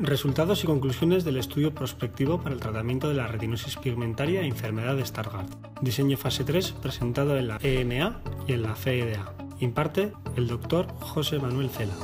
Resultados y conclusiones del estudio prospectivo para el tratamiento de la retinosis pigmentaria e enfermedad de Stargardt. Diseño fase 3 presentado en la EMA y en la CEDA. Imparte el doctor José Manuel Cela.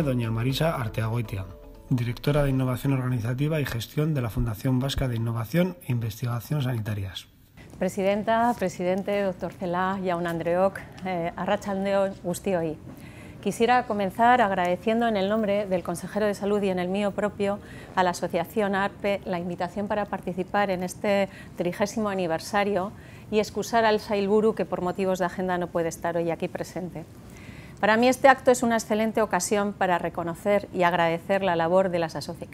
doña Marisa Arteagoitia, directora de Innovación Organizativa y Gestión de la Fundación Vasca de Innovación e Investigación Sanitarias. Presidenta, presidente, doctor Celá y un Andreoc, eh, Arrachaldeón, Gustioi. Quisiera comenzar agradeciendo en el nombre del consejero de salud y en el mío propio a la asociación ARPE la invitación para participar en este trigésimo aniversario y excusar al Sailburu que por motivos de agenda no puede estar hoy aquí presente. Para mí este acto es una excelente ocasión para reconocer y agradecer la labor que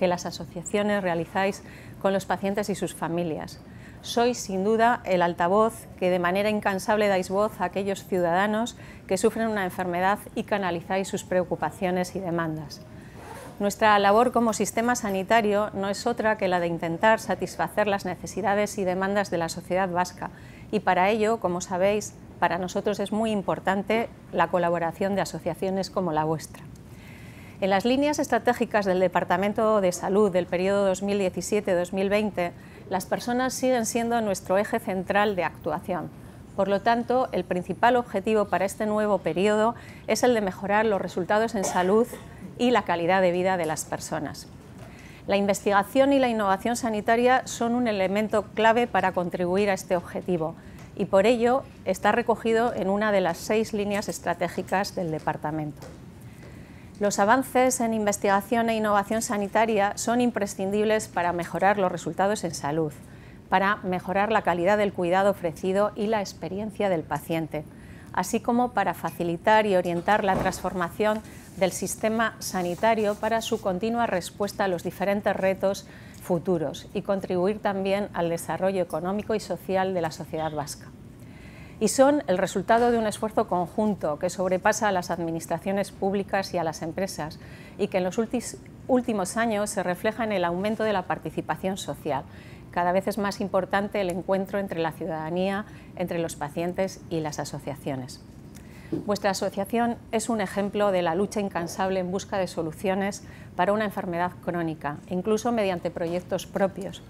las asociaciones realizáis con los pacientes y sus familias. Sois sin duda el altavoz que de manera incansable dais voz a aquellos ciudadanos que sufren una enfermedad y canalizáis sus preocupaciones y demandas. Nuestra labor como sistema sanitario no es otra que la de intentar satisfacer las necesidades y demandas de la sociedad vasca y para ello, como sabéis, para nosotros es muy importante la colaboración de asociaciones como la vuestra. En las líneas estratégicas del Departamento de Salud del periodo 2017-2020, las personas siguen siendo nuestro eje central de actuación. Por lo tanto, el principal objetivo para este nuevo periodo es el de mejorar los resultados en salud y la calidad de vida de las personas. La investigación y la innovación sanitaria son un elemento clave para contribuir a este objetivo y por ello está recogido en una de las seis líneas estratégicas del departamento. Los avances en investigación e innovación sanitaria son imprescindibles para mejorar los resultados en salud, para mejorar la calidad del cuidado ofrecido y la experiencia del paciente, así como para facilitar y orientar la transformación del sistema sanitario para su continua respuesta a los diferentes retos futuros y contribuir también al desarrollo económico y social de la sociedad vasca. Y son el resultado de un esfuerzo conjunto que sobrepasa a las administraciones públicas y a las empresas y que en los últimos años se refleja en el aumento de la participación social. Cada vez es más importante el encuentro entre la ciudadanía, entre los pacientes y las asociaciones. Vuestra asociación es un ejemplo de la lucha incansable en busca de soluciones para una enfermedad crónica, incluso mediante proyectos propios.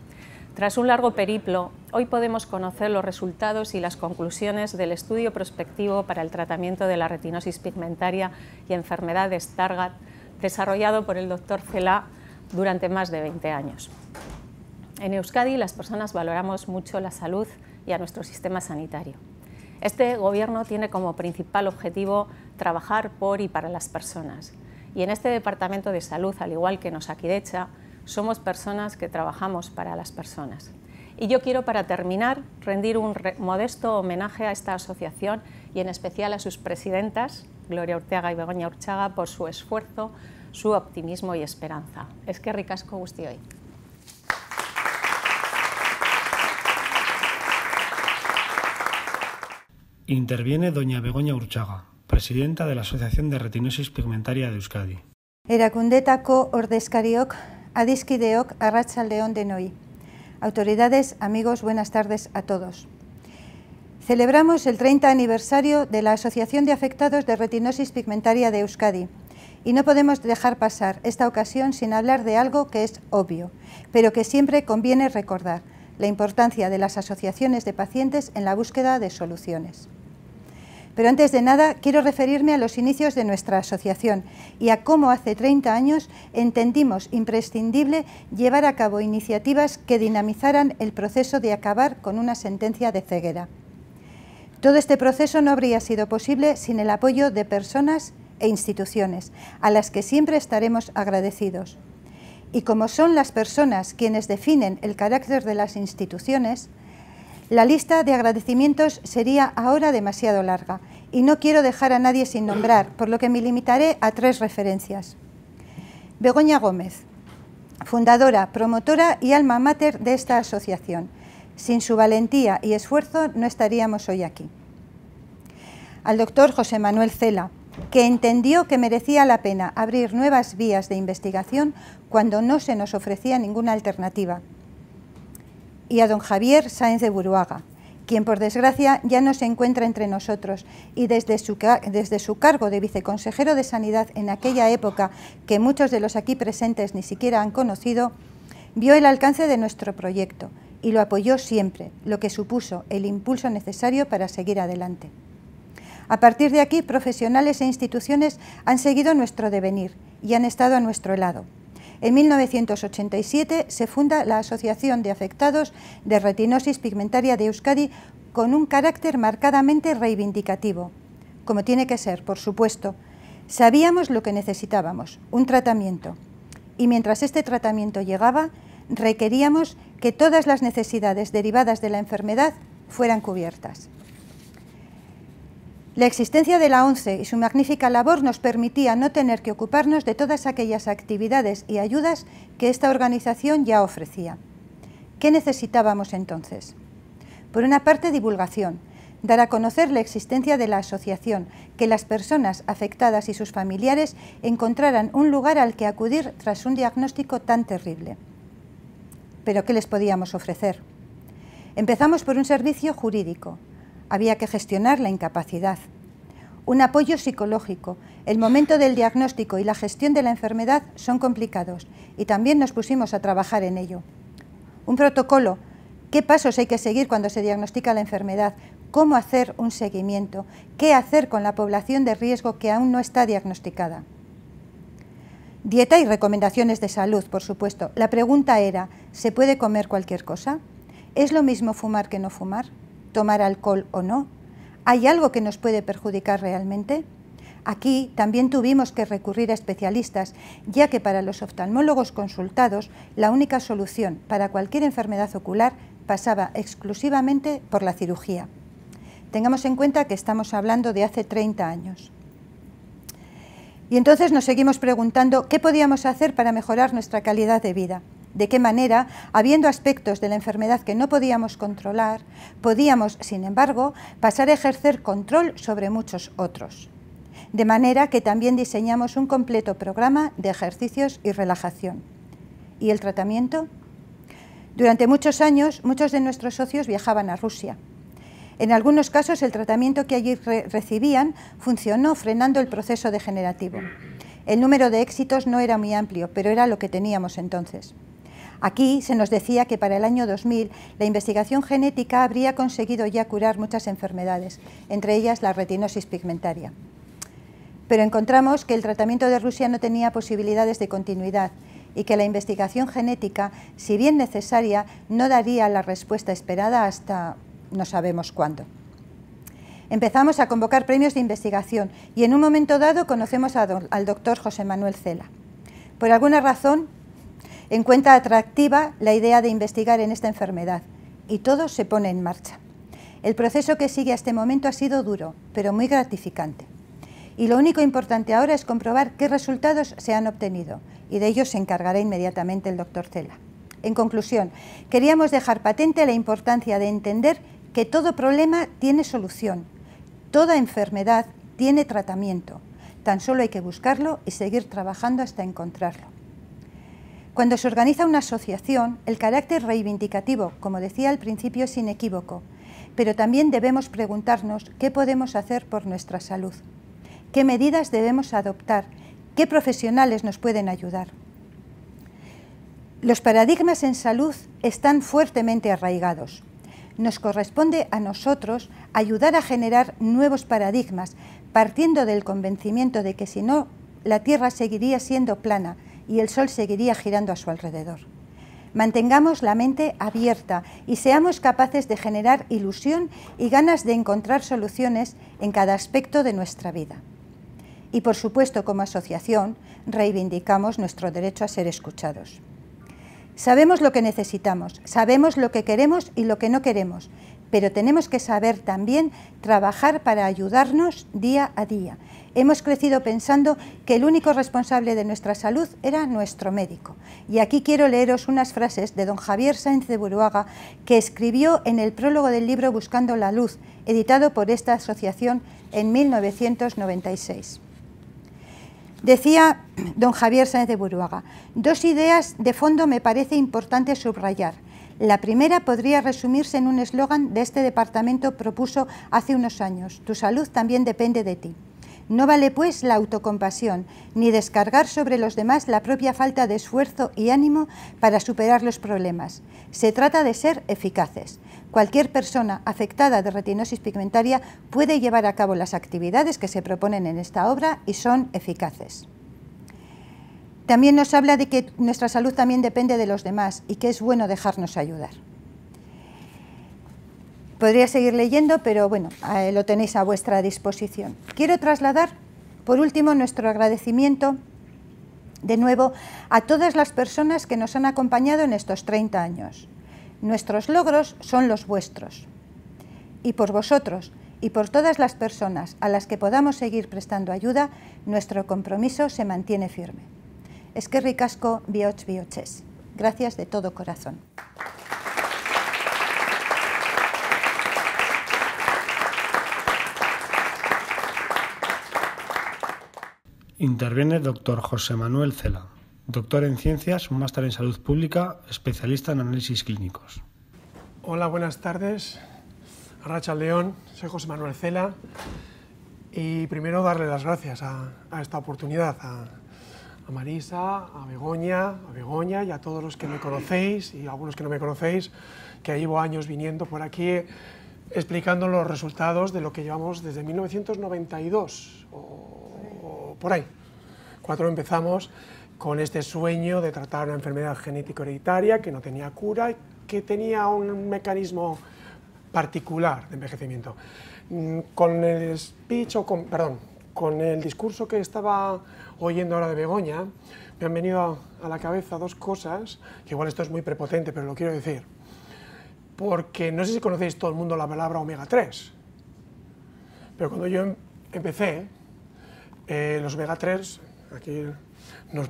Tras un largo periplo, hoy podemos conocer los resultados y las conclusiones del estudio prospectivo para el tratamiento de la retinosis pigmentaria y enfermedades de desarrollado por el doctor Cela durante más de 20 años. En Euskadi las personas valoramos mucho la salud y a nuestro sistema sanitario. Este Gobierno tiene como principal objetivo trabajar por y para las personas. Y en este Departamento de Salud, al igual que nos decha somos personas que trabajamos para las personas. Y yo quiero, para terminar, rendir un modesto homenaje a esta asociación y en especial a sus presidentas, Gloria Urteaga y Begoña Urchaga, por su esfuerzo, su optimismo y esperanza. Es que ricasco guste hoy. Interviene doña Begoña Urchaga, presidenta de la Asociación de Retinosis Pigmentaria de Euskadi. Erakundetako ordezkariok, adiskideok, de denoi. Autoridades, amigos, buenas tardes a todos. Celebramos el 30 aniversario de la Asociación de Afectados de Retinosis Pigmentaria de Euskadi, y no podemos dejar pasar esta ocasión sin hablar de algo que es obvio, pero que siempre conviene recordar, la importancia de las asociaciones de pacientes en la búsqueda de soluciones. Pero antes de nada, quiero referirme a los inicios de nuestra asociación y a cómo hace 30 años entendimos imprescindible llevar a cabo iniciativas que dinamizaran el proceso de acabar con una sentencia de ceguera. Todo este proceso no habría sido posible sin el apoyo de personas e instituciones, a las que siempre estaremos agradecidos. Y como son las personas quienes definen el carácter de las instituciones, la lista de agradecimientos sería ahora demasiado larga y no quiero dejar a nadie sin nombrar, por lo que me limitaré a tres referencias. Begoña Gómez, fundadora, promotora y alma mater de esta asociación. Sin su valentía y esfuerzo no estaríamos hoy aquí. Al doctor José Manuel Cela, que entendió que merecía la pena abrir nuevas vías de investigación cuando no se nos ofrecía ninguna alternativa y a don Javier Sáenz de Buruaga, quien por desgracia ya no se encuentra entre nosotros y desde su, desde su cargo de viceconsejero de Sanidad en aquella época que muchos de los aquí presentes ni siquiera han conocido, vio el alcance de nuestro proyecto y lo apoyó siempre, lo que supuso el impulso necesario para seguir adelante. A partir de aquí, profesionales e instituciones han seguido nuestro devenir y han estado a nuestro lado. En 1987 se funda la Asociación de Afectados de Retinosis Pigmentaria de Euskadi con un carácter marcadamente reivindicativo, como tiene que ser, por supuesto. Sabíamos lo que necesitábamos, un tratamiento. Y mientras este tratamiento llegaba, requeríamos que todas las necesidades derivadas de la enfermedad fueran cubiertas. La existencia de la ONCE y su magnífica labor nos permitía no tener que ocuparnos de todas aquellas actividades y ayudas que esta organización ya ofrecía. ¿Qué necesitábamos entonces? Por una parte, divulgación, dar a conocer la existencia de la asociación, que las personas afectadas y sus familiares encontraran un lugar al que acudir tras un diagnóstico tan terrible. Pero ¿qué les podíamos ofrecer? Empezamos por un servicio jurídico, había que gestionar la incapacidad. Un apoyo psicológico, el momento del diagnóstico y la gestión de la enfermedad son complicados y también nos pusimos a trabajar en ello. Un protocolo, qué pasos hay que seguir cuando se diagnostica la enfermedad, cómo hacer un seguimiento, qué hacer con la población de riesgo que aún no está diagnosticada. Dieta y recomendaciones de salud, por supuesto. La pregunta era, ¿se puede comer cualquier cosa? ¿Es lo mismo fumar que no fumar? tomar alcohol o no? ¿Hay algo que nos puede perjudicar realmente? Aquí también tuvimos que recurrir a especialistas, ya que para los oftalmólogos consultados la única solución para cualquier enfermedad ocular pasaba exclusivamente por la cirugía. Tengamos en cuenta que estamos hablando de hace 30 años. Y entonces nos seguimos preguntando qué podíamos hacer para mejorar nuestra calidad de vida de qué manera, habiendo aspectos de la enfermedad que no podíamos controlar, podíamos, sin embargo, pasar a ejercer control sobre muchos otros. De manera que también diseñamos un completo programa de ejercicios y relajación. ¿Y el tratamiento? Durante muchos años, muchos de nuestros socios viajaban a Rusia. En algunos casos, el tratamiento que allí recibían funcionó frenando el proceso degenerativo. El número de éxitos no era muy amplio, pero era lo que teníamos entonces. Aquí se nos decía que para el año 2000 la investigación genética habría conseguido ya curar muchas enfermedades, entre ellas la retinosis pigmentaria. Pero encontramos que el tratamiento de Rusia no tenía posibilidades de continuidad y que la investigación genética, si bien necesaria, no daría la respuesta esperada hasta no sabemos cuándo. Empezamos a convocar premios de investigación y en un momento dado conocemos al doctor José Manuel Cela. Por alguna razón, cuenta atractiva la idea de investigar en esta enfermedad y todo se pone en marcha. El proceso que sigue a este momento ha sido duro, pero muy gratificante. Y lo único importante ahora es comprobar qué resultados se han obtenido, y de ello se encargará inmediatamente el doctor Cela. En conclusión, queríamos dejar patente la importancia de entender que todo problema tiene solución, toda enfermedad tiene tratamiento, tan solo hay que buscarlo y seguir trabajando hasta encontrarlo. Cuando se organiza una asociación, el carácter reivindicativo, como decía al principio, es inequívoco, pero también debemos preguntarnos qué podemos hacer por nuestra salud, qué medidas debemos adoptar, qué profesionales nos pueden ayudar. Los paradigmas en salud están fuertemente arraigados. Nos corresponde a nosotros ayudar a generar nuevos paradigmas, partiendo del convencimiento de que si no, la Tierra seguiría siendo plana, y el Sol seguiría girando a su alrededor. Mantengamos la mente abierta y seamos capaces de generar ilusión y ganas de encontrar soluciones en cada aspecto de nuestra vida. Y por supuesto, como asociación, reivindicamos nuestro derecho a ser escuchados. Sabemos lo que necesitamos, sabemos lo que queremos y lo que no queremos, pero tenemos que saber también trabajar para ayudarnos día a día. Hemos crecido pensando que el único responsable de nuestra salud era nuestro médico. Y aquí quiero leeros unas frases de don Javier Sáenz de Buruaga que escribió en el prólogo del libro Buscando la Luz, editado por esta asociación en 1996. Decía don Javier Sáenz de Buruaga, dos ideas de fondo me parece importante subrayar. La primera podría resumirse en un eslogan de este departamento propuso hace unos años, tu salud también depende de ti. No vale pues la autocompasión, ni descargar sobre los demás la propia falta de esfuerzo y ánimo para superar los problemas. Se trata de ser eficaces. Cualquier persona afectada de retinosis pigmentaria puede llevar a cabo las actividades que se proponen en esta obra y son eficaces. También nos habla de que nuestra salud también depende de los demás y que es bueno dejarnos ayudar. Podría seguir leyendo, pero bueno, lo tenéis a vuestra disposición. Quiero trasladar, por último, nuestro agradecimiento de nuevo a todas las personas que nos han acompañado en estos 30 años. Nuestros logros son los vuestros. Y por vosotros y por todas las personas a las que podamos seguir prestando ayuda, nuestro compromiso se mantiene firme que ricasco BIOCH-BIOCHES. Gracias de todo corazón. Interviene el doctor José Manuel Cela, doctor en ciencias, máster en salud pública, especialista en análisis clínicos. Hola, buenas tardes. Racha León, soy José Manuel Cela y primero darle las gracias a, a esta oportunidad, a, a Marisa, a Begoña, a Begoña y a todos los que me conocéis y a algunos que no me conocéis, que llevo años viniendo por aquí explicando los resultados de lo que llevamos desde 1992 o, por ahí. Cuatro empezamos con este sueño de tratar una enfermedad genética hereditaria que no tenía cura y que tenía un mecanismo particular de envejecimiento. Mm, con el speech con, perdón, con el discurso que estaba oyendo ahora de Begoña, me han venido a la cabeza dos cosas, que igual esto es muy prepotente, pero lo quiero decir, porque no sé si conocéis todo el mundo la palabra omega 3, pero cuando yo em-, empecé, eh, los omega 3, aquí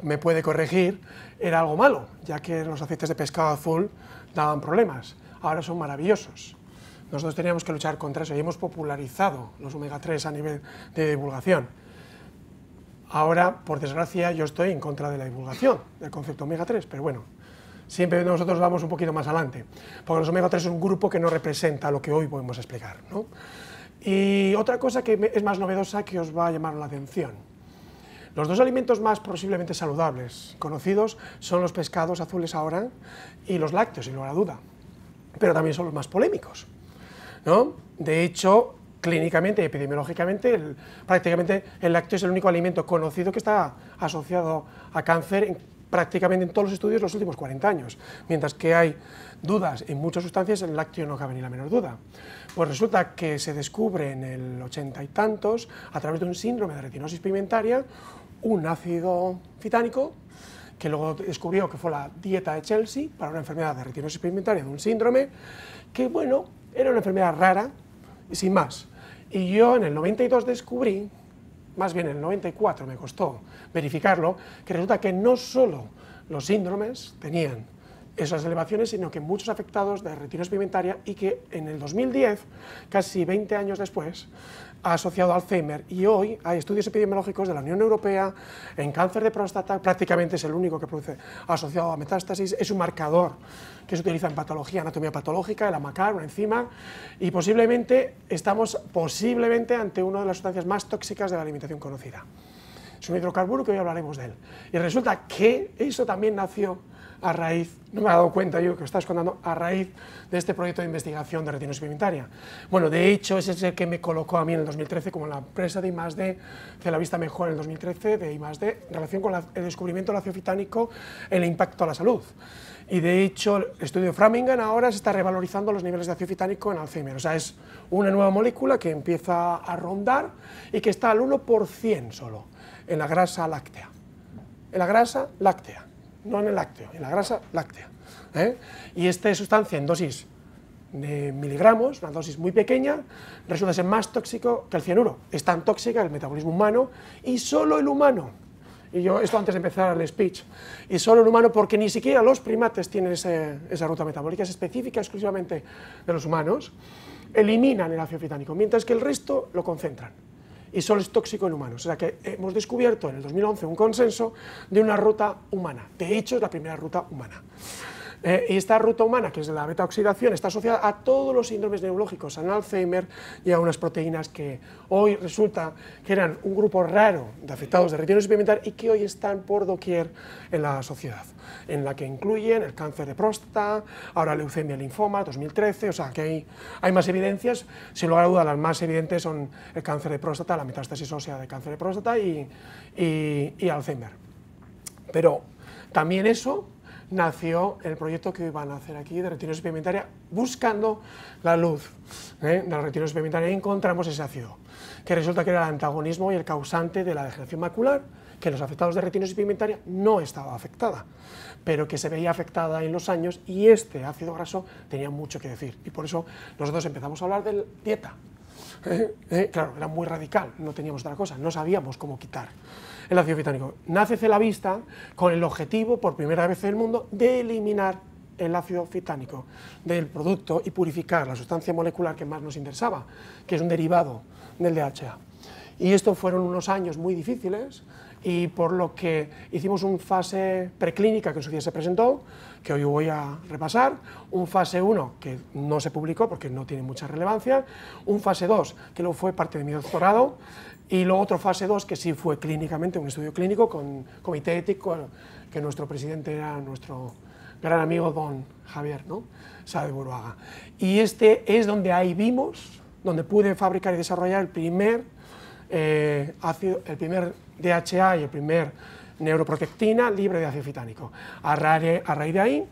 me puede corregir, era algo malo, ya que los aceites de pescado azul daban problemas, ahora son maravillosos nosotros teníamos que luchar contra eso y hemos popularizado los omega 3 a nivel de divulgación. Ahora, por desgracia, yo estoy en contra de la divulgación del concepto omega 3, pero bueno, siempre nosotros vamos un poquito más adelante, porque los omega 3 es un grupo que no representa lo que hoy podemos explicar. ¿no? Y otra cosa que es más novedosa que os va a llamar la atención. Los dos alimentos más posiblemente saludables conocidos son los pescados azules ahora y los lácteos, sin lugar a duda, pero también son los más polémicos de hecho, clínicamente, y epidemiológicamente, prácticamente el lácteo es el único alimento conocido que está asociado a cáncer prácticamente en todos los estudios los últimos 40 años, mientras que hay dudas en muchas sustancias, el lácteo no cabe ni la menor duda. Pues resulta que se descubre en el 80 y tantos, a través de un síndrome de retinosis pigmentaria, un ácido fitánico, que luego descubrió que fue la dieta de Chelsea para una enfermedad de retinosis pigmentaria, de un síndrome, que bueno, era una enfermedad rara y sin más. Y yo en el 92 descubrí, más bien en el 94 me costó verificarlo, que resulta que no solo los síndromes tenían esas elevaciones, sino que muchos afectados de retina pigmentaria y que en el 2010, casi 20 años después, ha asociado Alzheimer y hoy hay estudios epidemiológicos de la Unión Europea en cáncer de próstata, prácticamente es el único que produce asociado a metástasis, es un marcador que se utiliza en patología, anatomía patológica, el amacar, una enzima, y posiblemente estamos posiblemente ante una de las sustancias más tóxicas de la alimentación conocida. Es un hidrocarburo que hoy hablaremos de él. Y resulta que eso también nació a raíz, no me he dado cuenta yo que os estás contando, a raíz de este proyecto de investigación de retina suplementaria. Bueno, de hecho, ese es el que me colocó a mí en el 2013 como la empresa de I+.D. de la vista mejor en el 2013 de I+.D. en relación con el descubrimiento del ácido fitánico en el impacto a la salud. Y de hecho, el estudio Framingham ahora se está revalorizando los niveles de ácido fitánico en Alzheimer. O sea, es una nueva molécula que empieza a rondar y que está al 1% solo en la grasa láctea. En la grasa láctea no en el lácteo, en la grasa láctea. ¿eh? Y esta sustancia en dosis de miligramos, una dosis muy pequeña, resulta ser más tóxico que el cianuro. Es tan tóxica el metabolismo humano y solo el humano. Y yo, esto antes de empezar el speech, y solo el humano porque ni siquiera los primates tienen esa ruta metabólica, específica exclusivamente de los humanos, eliminan el ácido fitánico, mientras que el resto lo concentran y solo es tóxico en humanos. O sea que hemos descubierto en el 2011 un consenso de una ruta humana. De hecho, es la primera ruta humana y eh, esta ruta humana, que es la beta-oxidación, está asociada a todos los síndromes neurológicos, al Alzheimer y a unas proteínas que hoy resulta que eran un grupo raro de afectados de retinosis pigmentar y que hoy están por doquier en la sociedad, en la que incluyen el cáncer de próstata, ahora leucemia y linfoma, 2013, o sea que hay, más evidencias, sin lugar a duda las más evidentes son el cáncer de próstata, la metástasis ósea de cáncer de próstata y Alzheimer. Pero también eso nació el proyecto que iban a hacer aquí de retiro pigmentaria, buscando la luz ¿eh? de la retiro experimentaria. Y encontramos ese ácido, que resulta que era el antagonismo y el causante de la degeneración macular, que los afectados de retinosis pigmentaria no estaba afectada, pero que se veía afectada en los años y este ácido graso tenía mucho que decir. Y por eso nosotros empezamos a hablar de dieta. ¿eh? ¿Eh? claro, era muy radical, no teníamos otra cosa, no sabíamos cómo quitar el ácido fitánico. Nace vista con el objetivo, por primera vez en el mundo, de eliminar el ácido fitánico del producto y purificar la sustancia molecular que más nos interesaba, que es un derivado del DHA. Y estos fueron unos años muy difíciles y por lo que hicimos un fase preclínica que en su día se presentó, que hoy voy a repasar, un fase 1 que no se publicó porque no tiene mucha relevancia, un fase 2 que luego fue parte de mi doctorado y lo otro, fase 2, que sí fue clínicamente un estudio clínico con comité ético, que nuestro presidente era nuestro gran amigo don Javier, ¿no? Sabe Buruaga. Y este es donde ahí vimos, donde pude fabricar y desarrollar el primer, eh, el primer DHA y el primer neuroprotectina libre de ácido fitánico. a raíz de ahí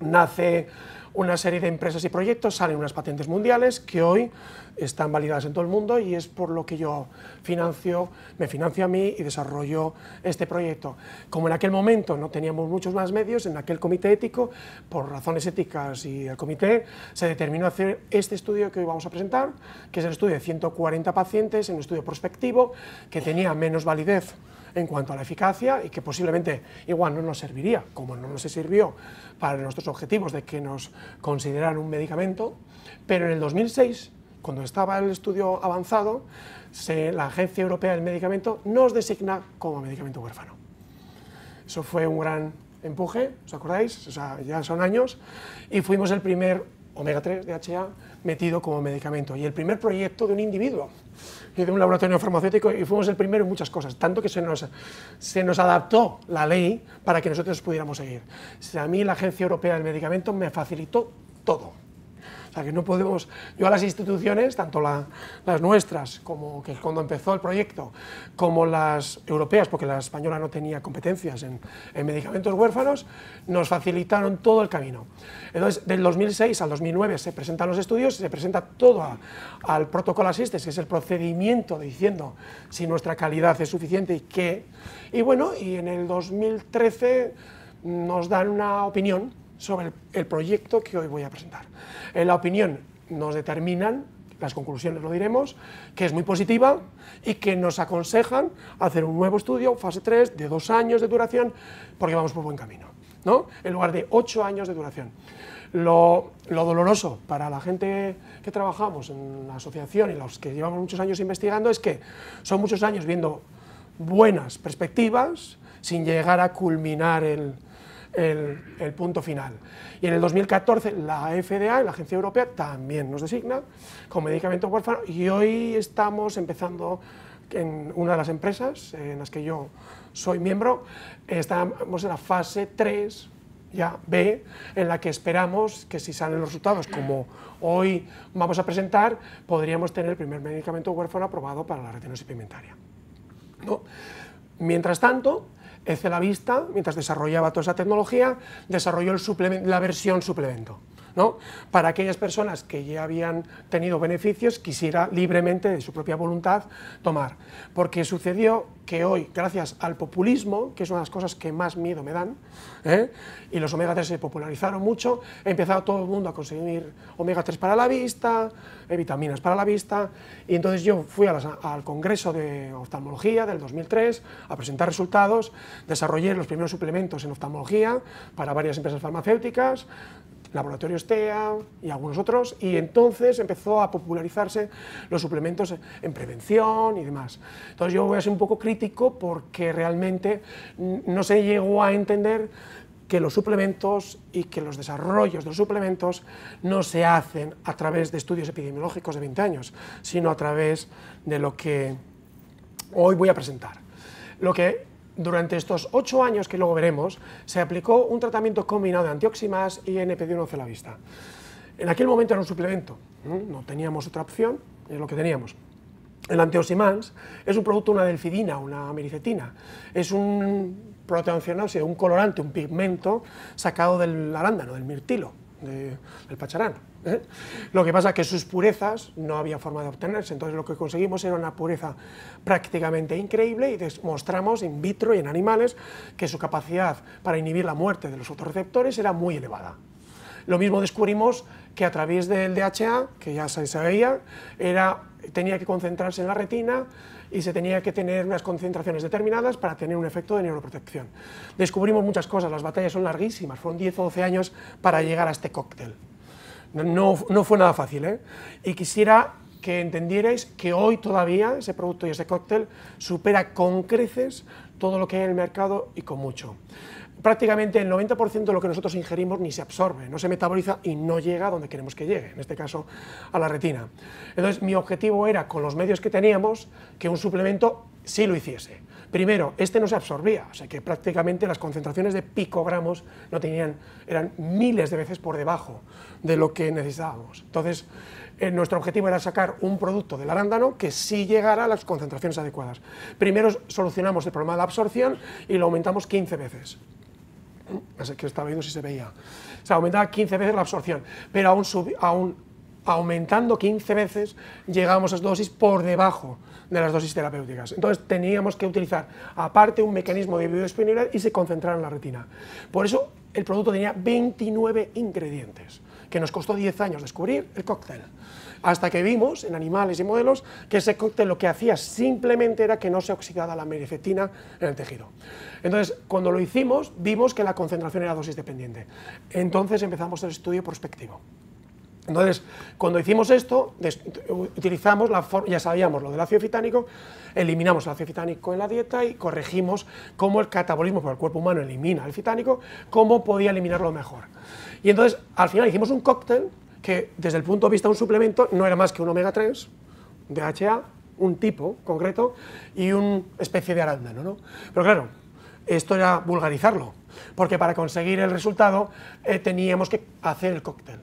nace una serie de empresas y proyectos, salen unas patentes mundiales que hoy están validadas en todo el mundo y es por lo que yo financio, me financio a mí y desarrollo este proyecto. Como en aquel momento no teníamos muchos más medios, en aquel comité ético, por razones éticas y el comité, se determinó hacer este estudio que hoy vamos a presentar, que es el estudio de 140 pacientes, en un estudio prospectivo que tenía menos validez en cuanto a la eficacia y que posiblemente igual no nos serviría, como no nos sirvió para nuestros objetivos de que nos consideraran un medicamento, pero en el 2006, cuando estaba el estudio avanzado, se, la Agencia Europea del Medicamento nos designa como medicamento huérfano. Eso fue un gran empuje, ¿os acordáis? O sea, ya son años, y fuimos el primer omega 3 DHA metido como medicamento. Y el primer proyecto de un individuo y de un laboratorio farmacéutico y fuimos el primero en muchas cosas, tanto que se nos, adaptó la ley para que nosotros pudiéramos seguir. a mí la Agencia Europea del Medicamento me facilitó todo o sea, que no podemos, yo a las instituciones, tanto las nuestras, como que cuando empezó el proyecto, como las europeas, porque la española no tenía competencias en, medicamentos huérfanos, nos facilitaron todo el camino. Entonces, del 2006 al 2009 se presentan los estudios, se presenta todo al protocolo ASISTES, que es el procedimiento diciendo si nuestra calidad es suficiente y qué. Y bueno, y en el 2013 nos dan una opinión sobre el proyecto que hoy voy a presentar. En la opinión nos determinan, las conclusiones lo diremos, que es muy positiva y que nos aconsejan hacer un nuevo estudio, fase 3, de dos años de duración, porque vamos por buen camino, ¿no? en lugar de ocho años de duración. Lo, lo, doloroso para la gente que trabajamos en la asociación y los que llevamos muchos años investigando es que son muchos años viendo buenas perspectivas sin llegar a culminar el, el, punto final. Y en el 2014 la FDA, la Agencia Europea, también nos designa como medicamento huérfano y hoy estamos empezando en una de las empresas en las que yo soy miembro, estamos en la fase 3 ya B, en la que esperamos que si salen los resultados como hoy vamos a presentar, podríamos tener el primer medicamento huérfano aprobado para la retinosis pigmentaria. ¿No? Mientras tanto, Eze la vista, mientras desarrollaba toda esa tecnología, desarrolló la versión suplemento para aquellas personas que ya habían tenido beneficios, quisiera libremente, de su propia voluntad, tomar. Porque sucedió que hoy, gracias al populismo, que es una de las cosas que más miedo me dan, ¿eh? y los omega 3 se popularizaron mucho, ha empezado todo el mundo a conseguir omega 3 para la vista, eh, vitaminas para la vista, y entonces yo fui al Congreso de Oftalmología del 2003 a presentar resultados, desarrollé los primeros suplementos en oftalmología para varias empresas farmacéuticas, Laboratorios TEA y algunos otros, y entonces empezó a popularizarse los suplementos en prevención y demás. Entonces yo voy a ser un poco crítico porque realmente mm, no se llegó a entender que los suplementos y que los desarrollos de los suplementos no se hacen a través de estudios epidemiológicos de 20 años, sino a través de lo que hoy voy a presentar. Lo que durante estos ocho años que luego veremos, se aplicó un tratamiento combinado de antioximas y NPD1 la vista. En aquel momento era un suplemento, no teníamos otra opción, es lo que teníamos. El antioximans es un producto, una delfidina, una mericetina. Es un es un colorante, un pigmento sacado del arándano, del mirtilo del Pacharán. ¿eh? Lo que pasa es que sus purezas no había forma de obtenerse, entonces lo que conseguimos era una pureza prácticamente increíble y demostramos in vitro y en animales que su capacidad para inhibir la muerte de los fotorreceptores era muy elevada. Lo mismo descubrimos que a través del DHA, que ya se sabía, era, tenía que concentrarse en la retina, y se tenía que tener unas concentraciones determinadas para tener un efecto de neuroprotección. Descubrimos muchas cosas, las batallas son larguísimas, fueron 10 o 12 años para llegar a este cóctel. No, fue nada fácil, ¿eh? Y quisiera que entendierais que hoy todavía ese producto y ese cóctel supera con creces todo lo que hay en el mercado y con mucho prácticamente el 90% de lo que nosotros ingerimos ni se absorbe, no se metaboliza y no llega a donde queremos que llegue, en este caso a la retina. Entonces mi objetivo era, con los medios que teníamos, que un suplemento sí lo hiciese. Primero, este no se absorbía, o sea que prácticamente las concentraciones de picogramos no tenían, eran miles de veces por debajo de lo que necesitábamos. Entonces, eh, nuestro objetivo era sacar un producto del arándano que sí llegara a las concentraciones adecuadas. Primero solucionamos el problema de la absorción y lo aumentamos 15 veces que estaba viendo si se veía. se aumentaba 15 veces la absorción, pero aún, aumentando 15 veces llegamos a dosis por debajo de las dosis terapéuticas. Entonces teníamos que utilizar aparte un mecanismo de biodisponibilidad y se concentrar en la retina. Por eso el producto tenía 29 ingredientes, que nos costó 10 años descubrir el cóctel hasta que vimos en animales y modelos que ese cóctel lo que hacía simplemente era que no se oxidaba la mericetina en el tejido. Entonces, cuando lo hicimos, vimos que la concentración era dosis dependiente. Entonces empezamos el estudio prospectivo. Entonces, cuando hicimos esto, utilizamos la ya sabíamos lo del ácido fitánico, eliminamos el ácido fitánico en la dieta y corregimos cómo el catabolismo por el cuerpo humano elimina el fitánico, cómo podía eliminarlo mejor. Y entonces, al final hicimos un cóctel que desde el punto de vista de un suplemento no era más que un omega 3, DHA, un tipo concreto y una especie de arándano. ¿no? Pero claro, esto era vulgarizarlo, porque para conseguir el resultado eh, teníamos que hacer el cóctel.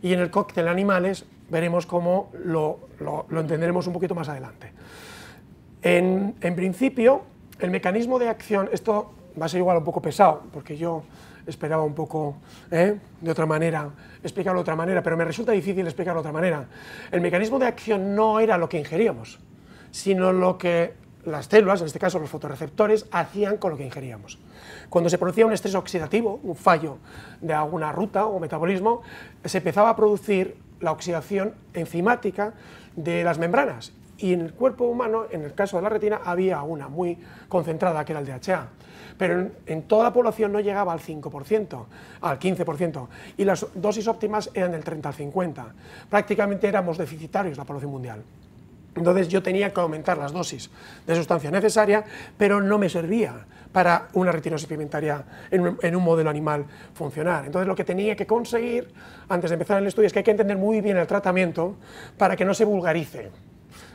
Y en el cóctel animales veremos cómo lo, entenderemos un poquito más adelante. En, en principio, el mecanismo de acción, esto va a ser igual un poco pesado, porque yo esperaba un poco ¿eh? de otra manera, explicarlo de otra manera, pero me resulta difícil explicarlo de otra manera. El mecanismo de acción no era lo que ingeríamos, sino lo que las células, en este caso los fotorreceptores, hacían con lo que ingeríamos. Cuando se producía un estrés oxidativo, un fallo de alguna ruta o metabolismo, se empezaba a producir la oxidación enzimática de las membranas y en el cuerpo humano, en el caso de la retina, había una muy concentrada que era el DHA, pero en, toda la población no llegaba al 5%, al 15%, y las dosis óptimas eran del 30 al 50%. Prácticamente éramos deficitarios la población mundial. Entonces yo tenía que aumentar las dosis de sustancia necesaria, pero no me servía para una retinosis pigmentaria en, en, un modelo animal funcionar. Entonces lo que tenía que conseguir antes de empezar el estudio es que hay que entender muy bien el tratamiento para que no se vulgarice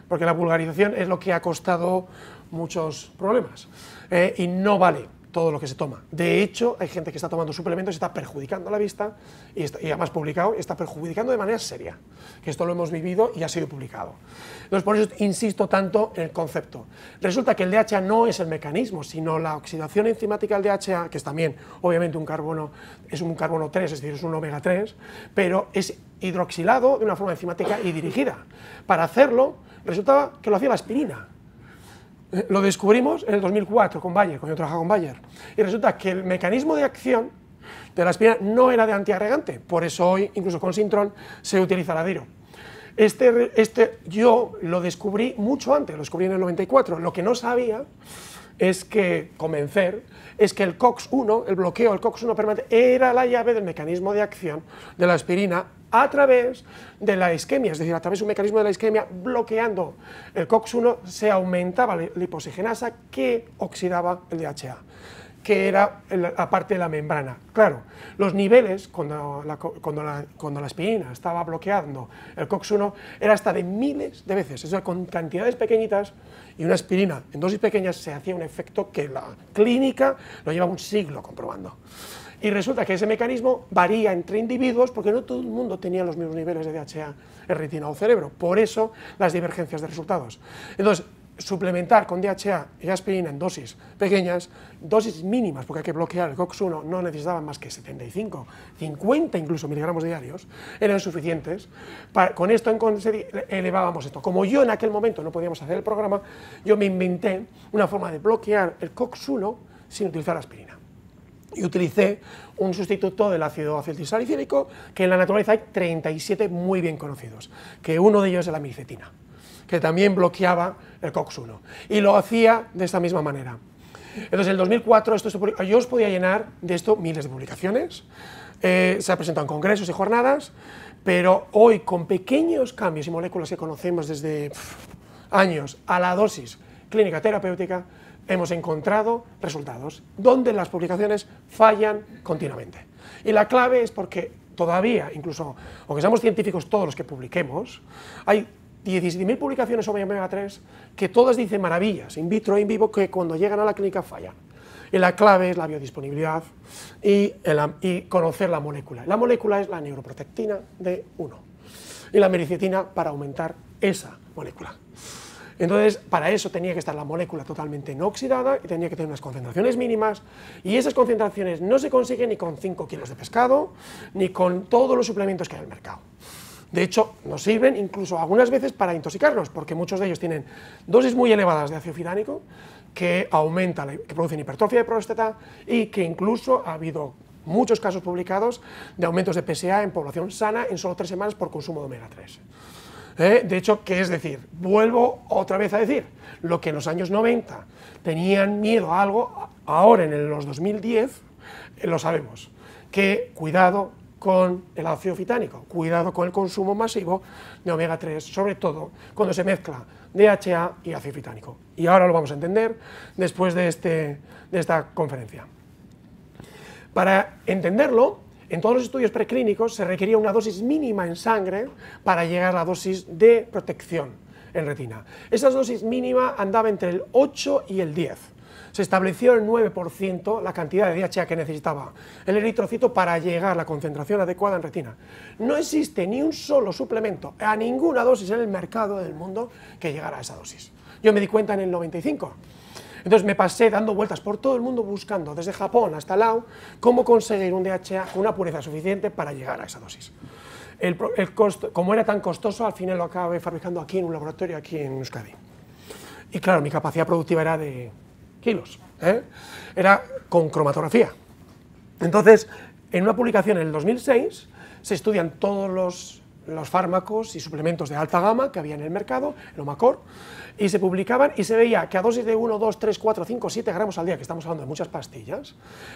porque la vulgarización es lo que ha costado muchos problemas. Eh, y no vale todo lo que se toma. De hecho, hay gente que está tomando suplementos y está perjudicando la vista, y, además publicado, está perjudicando de manera seria. Que esto lo hemos vivido y ha sido publicado. Entonces, por eso insisto tanto en el concepto. Resulta que el DHA no es el mecanismo, sino la oxidación enzimática del DHA, que es también, obviamente, un carbono, es un carbono 3, es decir, es un omega 3, pero es hidroxilado de una forma enzimática y dirigida. Para hacerlo, resultaba que lo hacía la aspirina. Eh, lo descubrimos en el 2004 con Bayer, cuando yo trabajaba con Bayer. Y resulta que el mecanismo de acción de la aspirina no era de antiagregante, por eso hoy, incluso con Sintron, se utiliza la DIRO. Este, este, yo lo descubrí mucho antes, lo descubrí en el 94. Lo que no sabía es que convencer, es que el COX-1, el bloqueo del COX-1 permanente, era la llave del mecanismo de acción de la aspirina a través de la isquemia, es decir, a través de un mecanismo de la isquemia, bloqueando el COX-1, se aumentaba la liposigenasa que oxidaba el DHA que era la parte de la membrana. Claro, los niveles, cuando la, cuando cuando estaba bloqueando el COX-1, era hasta de miles de veces. O sea, con cantidades pequeñitas y una aspirina en dosis pequeñas se hacía un efecto que la clínica lo lleva un siglo comprobando. Y resulta que ese mecanismo varía entre individuos porque no todo el mundo tenía los mismos niveles de DHA en retina o cerebro. Por eso las divergencias de resultados. Entonces, suplementar con DHA y aspirina en dosis pequeñas, dosis mínimas, porque hay que bloquear el COX-1, no necesitaban más que 75, 50 incluso miligramos diarios, eran suficientes. con esto elevábamos esto. Como yo en aquel momento no podíamos hacer el programa, yo me inventé una forma de bloquear el COX-1 sin utilizar aspirina. Y utilicé un sustituto del ácido acetilsalicílico, que en la naturaleza hay 37 muy bien conocidos, que uno de ellos es la micetina que también bloqueaba el COX-1. Y lo hacía de esta misma manera. Entonces, en el 2004, esto yo os podía llenar de esto miles de publicaciones. Eh, se ha presentado en congresos y jornadas, pero hoy, con pequeños cambios y moléculas que conocemos desde años a la dosis clínica terapéutica, hemos encontrado resultados donde las publicaciones fallan continuamente. Y la clave es porque todavía, incluso aunque seamos científicos todos los que publiquemos, hay 17.000 publicaciones sobre omega 3 que todas dicen maravillas, in vitro e in vivo, que cuando llegan a la clínica fallan. Y la clave es la biodisponibilidad y, conocer la molécula. La molécula es la neuroprotectina de uno, y la mericitina para aumentar esa molécula. Entonces, para eso tenía que estar la molécula totalmente no oxidada y tenía que tener unas concentraciones mínimas. Y esas concentraciones no se consiguen ni con 5 kilos de pescado, ni con todos los suplementos que hay en el mercado. De hecho, nos sirven incluso algunas veces para intoxicarnos, porque muchos de ellos tienen dosis muy elevadas de ácido firánico que aumenta, que producen hipertrofia de próstata y que incluso ha habido muchos casos publicados de aumentos de PSA en población sana en solo tres semanas por consumo de omega 3. ¿eh? De hecho, ¿qué es decir? Vuelvo otra vez a decir, lo que en los años 90 tenían miedo a algo, ahora en los 2010 eh, lo sabemos, que cuidado con el ácido fitánico. Cuidado con el consumo masivo de omega 3, sobre todo cuando se mezcla DHA y ácido fitánico. Y ahora lo vamos a entender después de, este, de esta conferencia. Para entenderlo, en todos los estudios preclínicos se requería una dosis mínima en sangre para llegar a la dosis de protección en retina. Esa dosis mínima andaba entre el 8 y el 10 se estableció el 9% la cantidad de DHA que necesitaba el eritrocito para llegar a la concentración adecuada en retina. No existe ni un solo suplemento a ninguna dosis en el mercado del mundo que llegara a esa dosis. Yo me di cuenta en el 95. Entonces me pasé dando vueltas por todo el mundo buscando, desde Japón hasta Laos, cómo conseguir un DHA con una pureza suficiente para llegar a esa dosis. El, costo, como era tan costoso, al final lo acabé fabricando aquí en un laboratorio, aquí en Euskadi. Y claro, mi capacidad productiva era de kilos. ¿eh? Era con cromatografía. Entonces, en una publicación en el 2006 se estudian todos los, los fármacos y suplementos de alta gama que había en el mercado, el Omacor, y se publicaban y se veía que a dosis de 1, 2, 3, 4, 5, 7 gramos al día, que estamos hablando de muchas pastillas,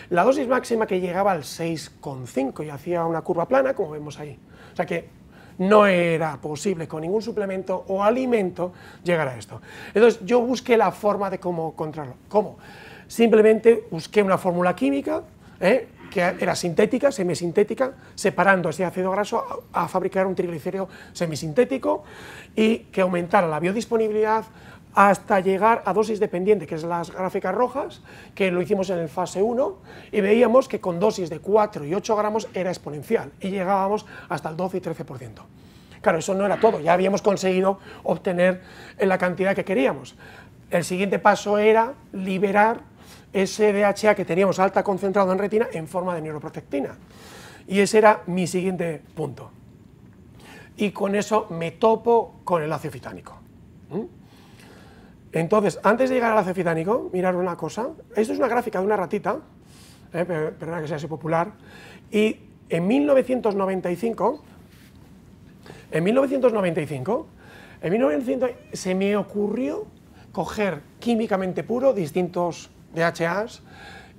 la dosis máxima que llegaba al 6,5 y hacía una curva plana, como vemos ahí. O sea que no era posible con ningún suplemento o alimento llegar a esto. Entonces yo busqué la forma de cómo controlarlo. ¿Cómo? Simplemente busqué una fórmula química ¿eh? que era sintética, semisintética, separando ese ácido graso a, a fabricar un triglicérido semisintético y que aumentara la biodisponibilidad, hasta llegar a dosis dependiente, que es las gráficas rojas, que lo hicimos en el fase 1, y veíamos que con dosis de 4 y 8 gramos era exponencial, y llegábamos hasta el 12 y 13%. Claro, eso no era todo, ya habíamos conseguido obtener eh, la cantidad que queríamos. El siguiente paso era liberar ese DHA que teníamos alta concentrado en retina en forma de neuroprotectina. Y ese era mi siguiente punto. Y con eso me topo con el ácido fitánico. Entonces, antes de llegar al acefitánico, mirar una cosa. Esto es una gráfica de una ratita, eh, pero es que sea así popular. Y en 1995, en 1995, en 1995 se me ocurrió coger químicamente puro distintos DHAs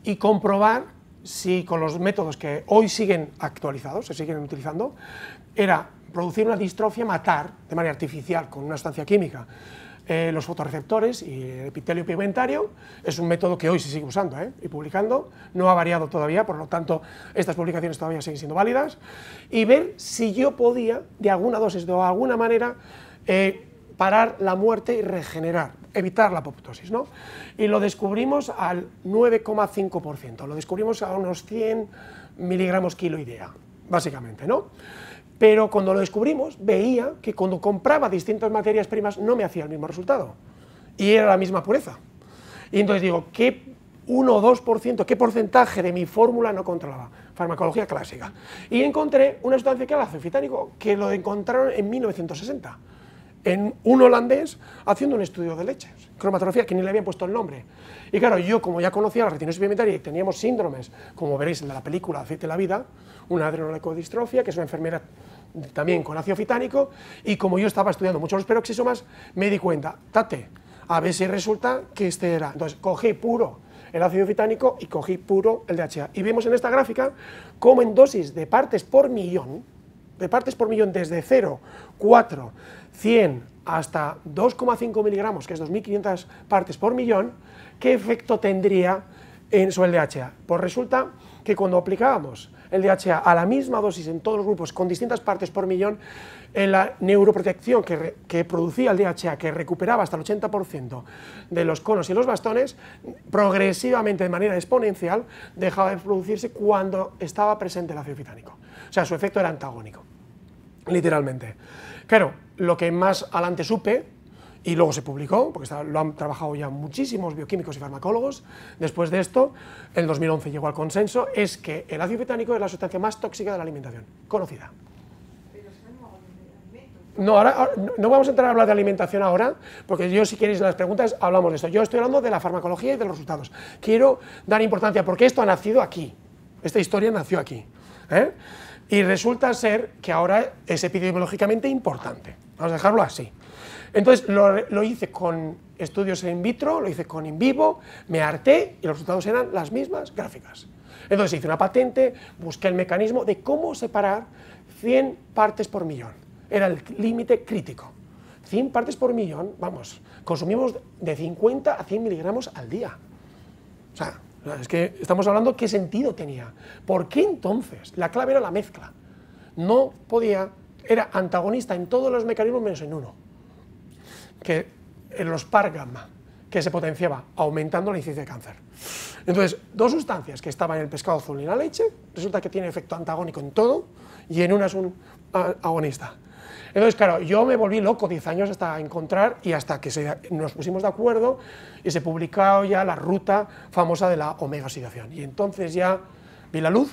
y comprobar si con los métodos que hoy siguen actualizados, se siguen utilizando, era producir una distrofia, matar de manera artificial con una sustancia química eh, los fotorreceptores y el epitelio pigmentario. Es un método que hoy se sigue usando ¿eh? y publicando, no ha variado todavía, por lo tanto estas publicaciones todavía siguen siendo válidas, y ver si yo podía, de alguna dosis, de alguna manera, eh, parar la muerte y regenerar, evitar la apoptosis. ¿no? Y lo descubrimos al 9,5%, lo descubrimos a unos 100 miligramos kilo idea, básicamente. ¿no? Pero cuando lo descubrimos, veía que cuando compraba distintas materias primas no me hacía el mismo resultado. Y era la misma pureza. Y entonces digo, ¿qué 1 o 2%, qué porcentaje de mi fórmula no controlaba? Farmacología clásica. Y encontré una sustancia que era el aceite que lo encontraron en 1960, en un holandés haciendo un estudio de leches, cromatografía, que ni le habían puesto el nombre. Y claro, yo como ya conocía la retinosis pigmentaria y teníamos síndromes, como veréis en la película Aceite la Vida, una adrenolecodistrofia, que es una enfermedad también con ácido fitánico, y como yo estaba estudiando mucho los peroxisomas, me di cuenta, tate, a ver si resulta que este era. Entonces cogí puro el ácido fitánico y cogí puro el DHA. Y vemos en esta gráfica cómo en dosis de partes por millón, de partes por millón desde 0, 4, 100 hasta 2,5 miligramos, que es 2.500 partes por millón, qué efecto tendría en sobre el DHA. Pues resulta que cuando aplicábamos el DHA a la misma dosis en todos los grupos con distintas partes por millón, en la neuroprotección que, producía el DHA, que recuperaba hasta el 80% de los conos y los bastones, progresivamente, de manera exponencial, dejaba de producirse cuando estaba presente el ácido fitánico. O sea, su efecto era antagónico, literalmente. Claro, lo que más adelante supe y luego se publicó, porque lo han trabajado ya muchísimos bioquímicos y farmacólogos. Después de esto, en 2011 llegó al consenso, es que el ácido fetánico es la sustancia más tóxica de la alimentación, conocida. No, no vamos a entrar a hablar de alimentación ahora, porque yo si queréis las preguntas hablamos de esto. Yo estoy hablando de la farmacología y de los resultados. Quiero dar importancia porque esto ha nacido aquí. Esta historia nació aquí. ¿eh? Y resulta ser que ahora es epidemiológicamente importante. Vamos a dejarlo así. Entonces lo, hice con estudios in vitro, lo hice con in vivo, me harté y los resultados eran las mismas gráficas. Entonces hice una patente, busqué el mecanismo de cómo separar 100 partes por millón. Era el límite crítico. 100 partes por millón, vamos, consumimos de 50 a 100 miligramos al día. O sea, es que estamos hablando qué sentido tenía. ¿Por qué entonces? La clave era la mezcla. No podía, era antagonista en todos los mecanismos menos en uno que en los par gamma, que se potenciaba aumentando la incidencia de cáncer. Entonces, dos sustancias que estaban en el pescado azul y la leche, resulta que tiene efecto antagónico en todo y en una es un agonista. Entonces, claro, yo me volví loco 10 años hasta encontrar y hasta que nos pusimos de acuerdo y se publicó ya la ruta famosa de la omega oxidación. Y entonces ya vi la luz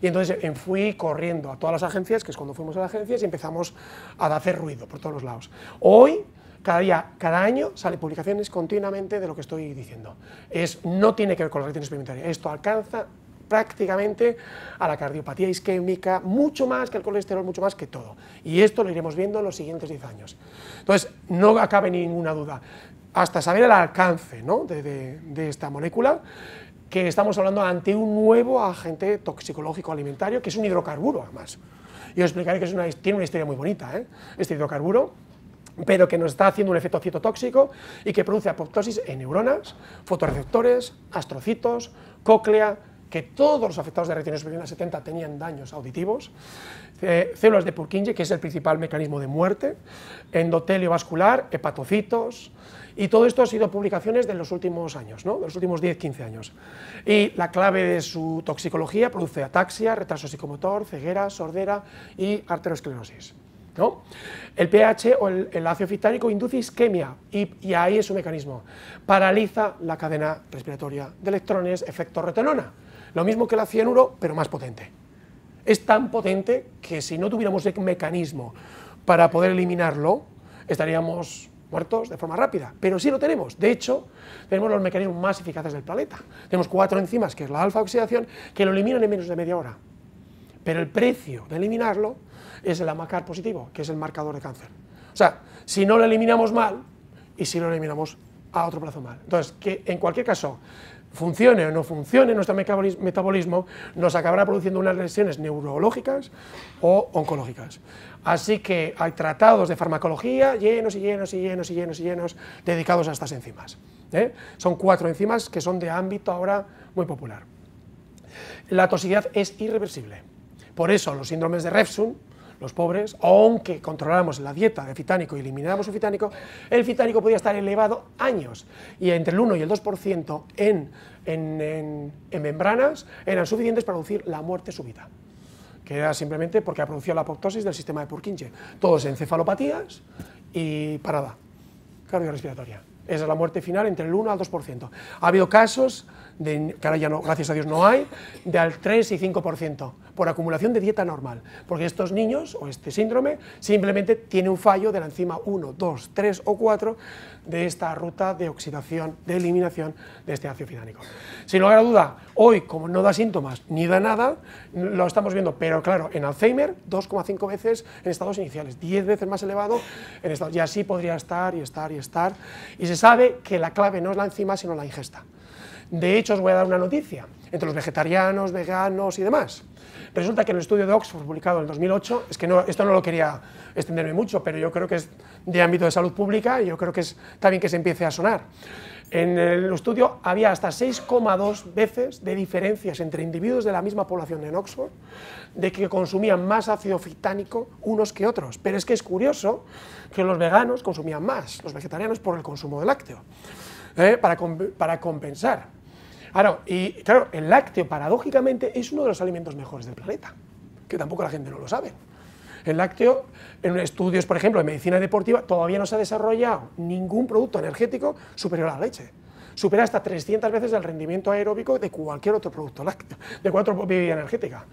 y entonces eh, fui corriendo a todas las agencias, que es cuando fuimos a las agencias, y empezamos a hacer ruido por todos los lados. Hoy cada, día, cada año sale publicaciones continuamente de lo que estoy diciendo. Es, no tiene que ver con la retención experimental. Esto alcanza prácticamente a la cardiopatía isquémica, mucho más que el colesterol, mucho más que todo. Y esto lo iremos viendo en los siguientes 10 años. Entonces, no acabe ninguna duda. Hasta saber el alcance ¿no? de, esta molécula, que estamos hablando ante un nuevo agente toxicológico alimentario, que es un hidrocarburo, además. Y os explicaré que es una, tiene una historia muy bonita, ¿eh? este hidrocarburo pero que nos está haciendo un efecto citotóxico y que produce apoptosis en neuronas, fotoreceptores, astrocitos, cóclea, que todos los afectados de retinosis pigmentaria 70 tenían daños auditivos, eh, células de Purkinje, que es el principal mecanismo de muerte, endotelio vascular, hepatocitos, y todo esto ha sido publicaciones de los últimos años, de los últimos 10-15 años. Y la clave de su toxicología produce ataxia, retraso psicomotor, ceguera, sordera y arteriosclerosis. ¿no? El pH o el, ácido fitánico induce isquemia y, ahí es su mecanismo. Paraliza la cadena respiratoria de electrones, efecto retenona. Lo mismo que el cianuro, pero más potente. Es tan potente que si no tuviéramos el mecanismo para poder eliminarlo, estaríamos muertos de forma rápida. Pero sí lo tenemos. De hecho, tenemos los mecanismos más eficaces del planeta. Tenemos cuatro enzimas, que es la alfa oxidación, que lo eliminan en menos de media hora. Pero el precio de eliminarlo es el AMACAR positivo, que es el marcador de cáncer. O sea, si no lo eliminamos mal y si lo eliminamos a otro plazo mal. Entonces, que en cualquier caso, funcione o no funcione nuestro metabolismo, nos acabará produciendo unas lesiones neurológicas o oncológicas. Así que hay tratados de farmacología llenos y llenos y llenos y llenos y llenos dedicados a estas enzimas. ¿eh? Son cuatro enzimas que son de ámbito ahora muy popular. La toxicidad es irreversible. Por eso los síndromes de Refsum, los pobres, aunque controláramos la dieta de fitánico y elimináramos el fitánico, el fitánico podía estar elevado años y entre el 1 y el 2% en, en, membranas eran suficientes para producir la muerte súbita que era simplemente porque ha producido la apoptosis del sistema de Purkinje. Todos encefalopatías y parada cardiorrespiratoria. Esa es la muerte final entre el 1 al 2%. Ha habido casos que ahora ya no, gracias a Dios no hay, de al 3 y 5% por acumulación de dieta normal, porque estos niños o este síndrome simplemente tiene un fallo de la enzima 1, 2, 3 o 4 de esta ruta de oxidación, de eliminación de este ácido finánico. Sin lugar a duda, hoy como no da síntomas ni da nada, lo estamos viendo, pero claro, en Alzheimer 2,5 veces en estados iniciales, 10 veces más elevado en estados, y así podría estar y estar y estar, y se sabe que la clave no es la enzima sino la ingesta. De hecho, os voy a dar una noticia entre los vegetarianos, veganos y demás. Resulta que en el estudio de Oxford, publicado en 2008, es que no, esto no lo quería extenderme mucho, pero yo creo que es de ámbito de salud pública y yo creo que está bien que se empiece a sonar. En el estudio había hasta 6,2 veces de diferencias entre individuos de la misma población en Oxford de que consumían más ácido fitánico unos que otros. Pero es que es curioso que los veganos consumían más, los vegetarianos por el consumo de lácteo, ¿eh? para compensar y claro, el lácteo paradójicamente es uno de los alimentos mejores del planeta, que tampoco la gente no lo sabe. El lácteo, en estudios, por ejemplo, de medicina deportiva, todavía no se ha desarrollado ningún producto energético superior a la leche supera hasta 300 veces el rendimiento aeróbico de cualquier otro producto lácteo, de cualquier otra bebida energética.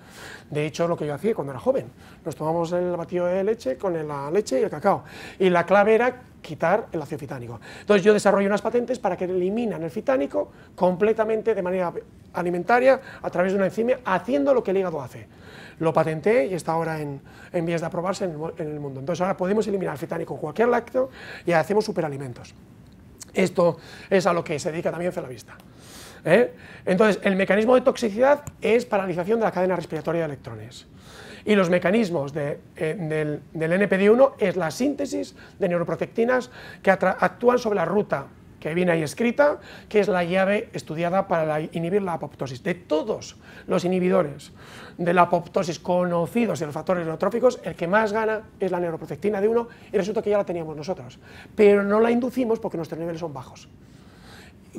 De hecho, lo que yo hacía cuando era joven. Nos tomábamos el batido de leche con la leche y el cacao. Y la clave era quitar el ácido fitánico. Entonces yo desarrollo unas patentes para que eliminan el fitánico completamente de manera alimentaria a través de una enzima, haciendo lo que el hígado hace. Lo patenté y está ahora en, vías de aprobarse en el, mundo. Entonces ahora podemos eliminar el fitánico cualquier lácteo y hacemos superalimentos. Esto es a lo que se dedica también Celavista. ¿eh? Entonces, el mecanismo de toxicidad es paralización de la cadena respiratoria de electrones. Y los mecanismos eh, del, del NPD1 es la síntesis de neuroprotectinas que actúan sobre la ruta que viene ahí escrita, que es la llave estudiada para inhibir la apoptosis. De todos los inhibidores de la apoptosis conocidos de los factores neurotróficos, el que más gana es la neuroprotectina de uno y resulta que ya la teníamos nosotros. Pero no la inducimos porque nuestros niveles son bajos.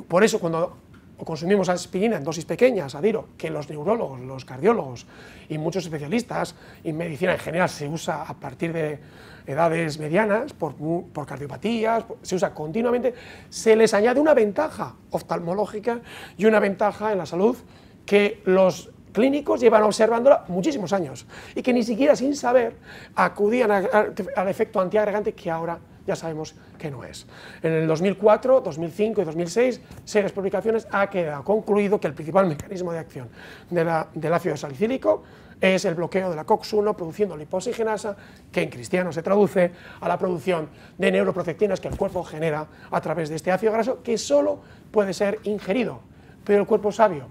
Por eso cuando o consumimos aspirina en dosis pequeñas, adiro, que los neurólogos, los cardiólogos y muchos especialistas y medicina en general se usa a partir de edades medianas por, cardiopatías, se usa continuamente, se les añade una ventaja oftalmológica y una ventaja en la salud que los clínicos llevan observándola muchísimos años y que ni siquiera sin saber acudían al efecto antiagregante que ahora ya sabemos que no es. En el 2004, 2005 y 2006, Series publicaciones ha quedado concluido que el principal mecanismo de acción del ácido salicílico es el bloqueo de la COX-1 produciendo liposigenasa que en cristiano se traduce a la producción de neuroprotectinas que el cuerpo genera a través de este ácido graso, que solo puede ser ingerido, pero el cuerpo sabio,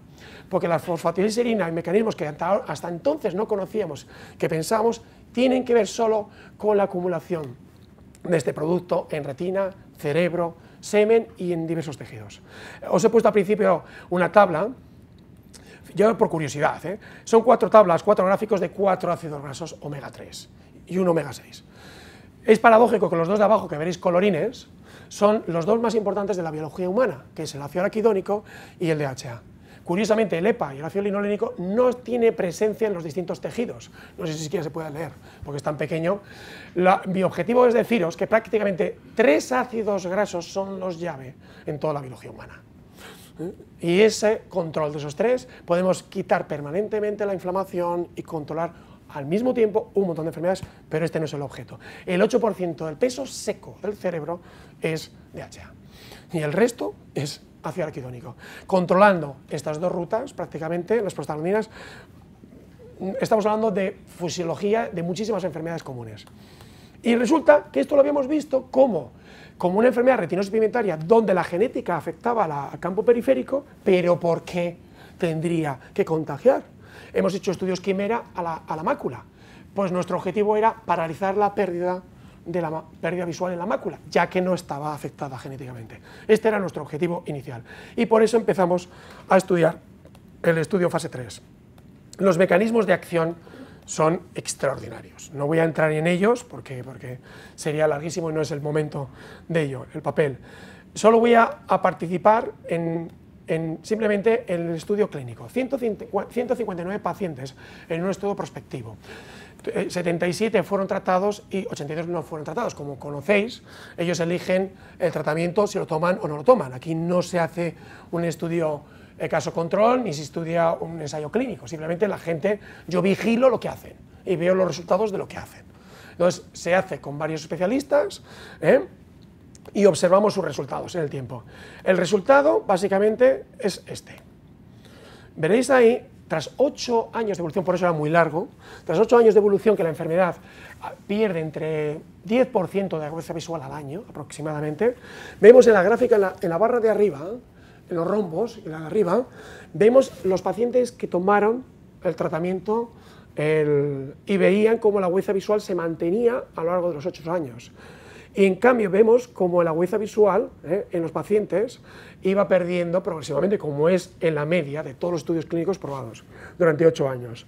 porque la fosfatidilserina y mecanismos que hasta, entonces no conocíamos, que pensamos, tienen que ver solo con la acumulación de este producto en retina, cerebro, semen y en diversos tejidos. Os he puesto al principio una tabla, yo por curiosidad, ¿eh? son cuatro tablas, cuatro gráficos de cuatro ácidos grasos omega 3 y un omega 6. Es paradójico que los dos de abajo, que veréis colorines, son los dos más importantes de la biología humana, que es el ácido araquidónico y el DHA. Curiosamente, el EPA y el ácido linolénico no tiene presencia en los distintos tejidos. No sé si siquiera se puede leer, porque es tan pequeño. mi objetivo es deciros que prácticamente tres ácidos grasos son los llave en toda la biología humana. Y ese control de esos tres podemos quitar permanentemente la inflamación y controlar al mismo tiempo un montón de enfermedades, pero este no es el objeto. El 8% del peso seco del cerebro es DHA y el resto es hacia el arquidónico. Controlando estas dos rutas, prácticamente, las prostaglandinas, estamos hablando de fisiología de muchísimas enfermedades comunes. Y resulta que esto lo habíamos visto como, como una enfermedad retinosa pigmentaria donde la genética afectaba al campo periférico, pero ¿por qué tendría que contagiar? Hemos hecho estudios quimera a la, a la mácula. Pues nuestro objetivo era paralizar la pérdida de la pérdida visual en la mácula, ya que no estaba afectada genéticamente. Este era nuestro objetivo inicial y por eso empezamos a estudiar el estudio fase 3. Los mecanismos de acción son extraordinarios. No voy a entrar en ellos porque, porque sería larguísimo y no es el momento de ello, el papel. Solo voy a, participar en simplemente en el estudio clínico. 159 pacientes en un estudio prospectivo. 77 eh, fueron tratados y 82 no fueron tratados. Como conocéis, ellos eligen el tratamiento si lo toman o no lo toman. Aquí no se hace un estudio eh, caso control ni se estudia un ensayo clínico. Simplemente la gente, yo vigilo lo que hacen y veo los resultados de lo que hacen. Entonces se hace con varios especialistas ¿eh? y observamos sus resultados en el tiempo. El resultado básicamente es este. Veréis ahí tras ocho años de evolución, por eso era muy largo, tras ocho años de evolución que la enfermedad ah, pierde entre 10% de agudeza visual al año aproximadamente, vemos en la gráfica, en la, barra de arriba, en los rombos, en la de arriba, vemos los pacientes que tomaron el tratamiento y veían cómo la agudeza visual se mantenía a lo largo de los ocho años. Y en cambio vemos como la agudeza visual eh, en los pacientes iba perdiendo progresivamente, como es en la media de todos los estudios clínicos probados durante ocho años.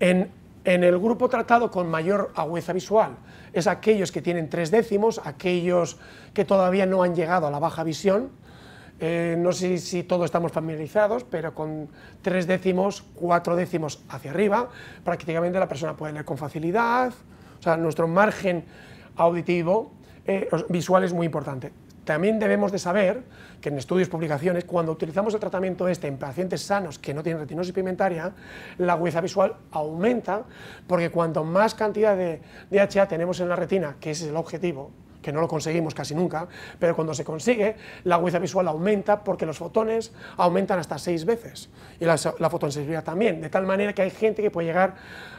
En, en el grupo tratado con mayor agudeza visual es aquellos que tienen tres décimos, aquellos que todavía no han llegado a la baja visión, eh, no sé si todos estamos familiarizados, pero con tres décimos, cuatro décimos hacia arriba, prácticamente la persona puede leer con facilidad. O sea, nuestro margen auditivo, eh, visual es muy importante. También debemos de saber que en estudios, publicaciones, cuando utilizamos el tratamiento este en pacientes sanos que no tienen retinosis pigmentaria, la agudeza visual aumenta porque cuanto más cantidad de DHA tenemos en la retina, que ese es el objetivo, que no lo conseguimos casi nunca, pero cuando se consigue, la agudeza visual aumenta porque los fotones aumentan hasta seis veces y la, la también, de tal manera que hay gente que puede llegar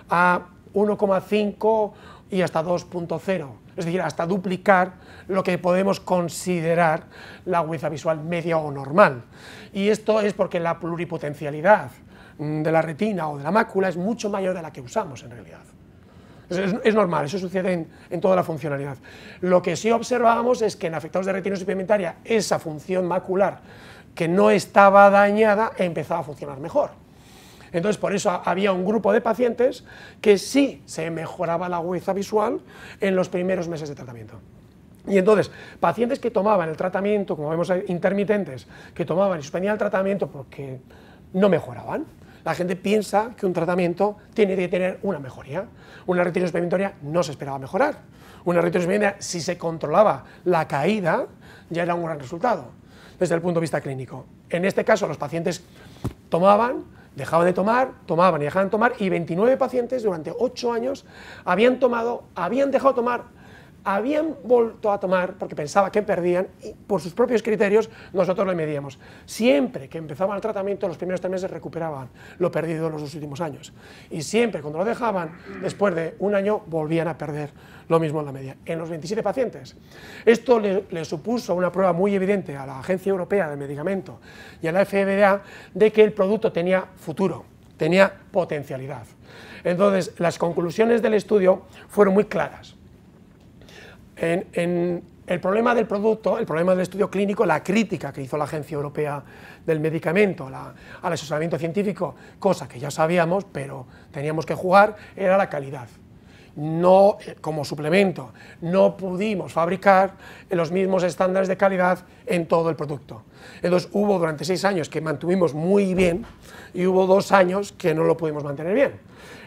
a 1,5 y hasta 2.0 es decir, hasta duplicar lo que podemos considerar la agudeza visual media o normal. Y esto es porque la pluripotencialidad de la retina o de la mácula es mucho mayor de la que usamos en realidad. Es, normal, eso sucede en, toda la funcionalidad. Lo que sí observamos es que en afectados de retina suplementaria esa función macular que no estaba dañada empezaba a funcionar mejor. Entonces, por eso había un grupo de pacientes que sí se mejoraba la agudeza visual en los primeros meses de tratamiento. Y entonces, pacientes que tomaban el tratamiento, como vemos intermitentes, que tomaban y suspendían el tratamiento porque no mejoraban, la gente piensa que un tratamiento tiene que tener una mejoría. Una retinosis pigmentaria no se esperaba mejorar. Una retinosis si se controlaba la caída, ya era un gran resultado desde el punto de vista clínico. En este caso, los pacientes tomaban, dejaban de tomar, tomaban y dejaban de tomar, y 29 pacientes durante 8 años habían tomado, habían dejado de tomar habían vuelto a tomar porque pensaba que perdían y por sus propios criterios nosotros lo medíamos. Siempre que empezaban el tratamiento, los primeros tres meses recuperaban lo perdido en los dos últimos años. Y siempre cuando lo dejaban, después de un año volvían a perder lo mismo en la media. En los 27 pacientes. Esto le, supuso una prueba muy evidente a la Agencia Europea de Medicamento y a la FDA de que el producto tenía futuro, tenía potencialidad. Entonces, las conclusiones del estudio fueron muy claras en, el problema del producto, el problema del estudio clínico, la crítica que hizo la Agencia Europea del Medicamento la, al asesoramiento científico, cosa que ya sabíamos, pero teníamos que jugar, era la calidad. No, eh, como suplemento, no pudimos fabricar los mismos estándares de calidad en todo el producto. Entonces hubo durante seis años que mantuvimos muy bien y hubo dos años que no lo pudimos mantener bien.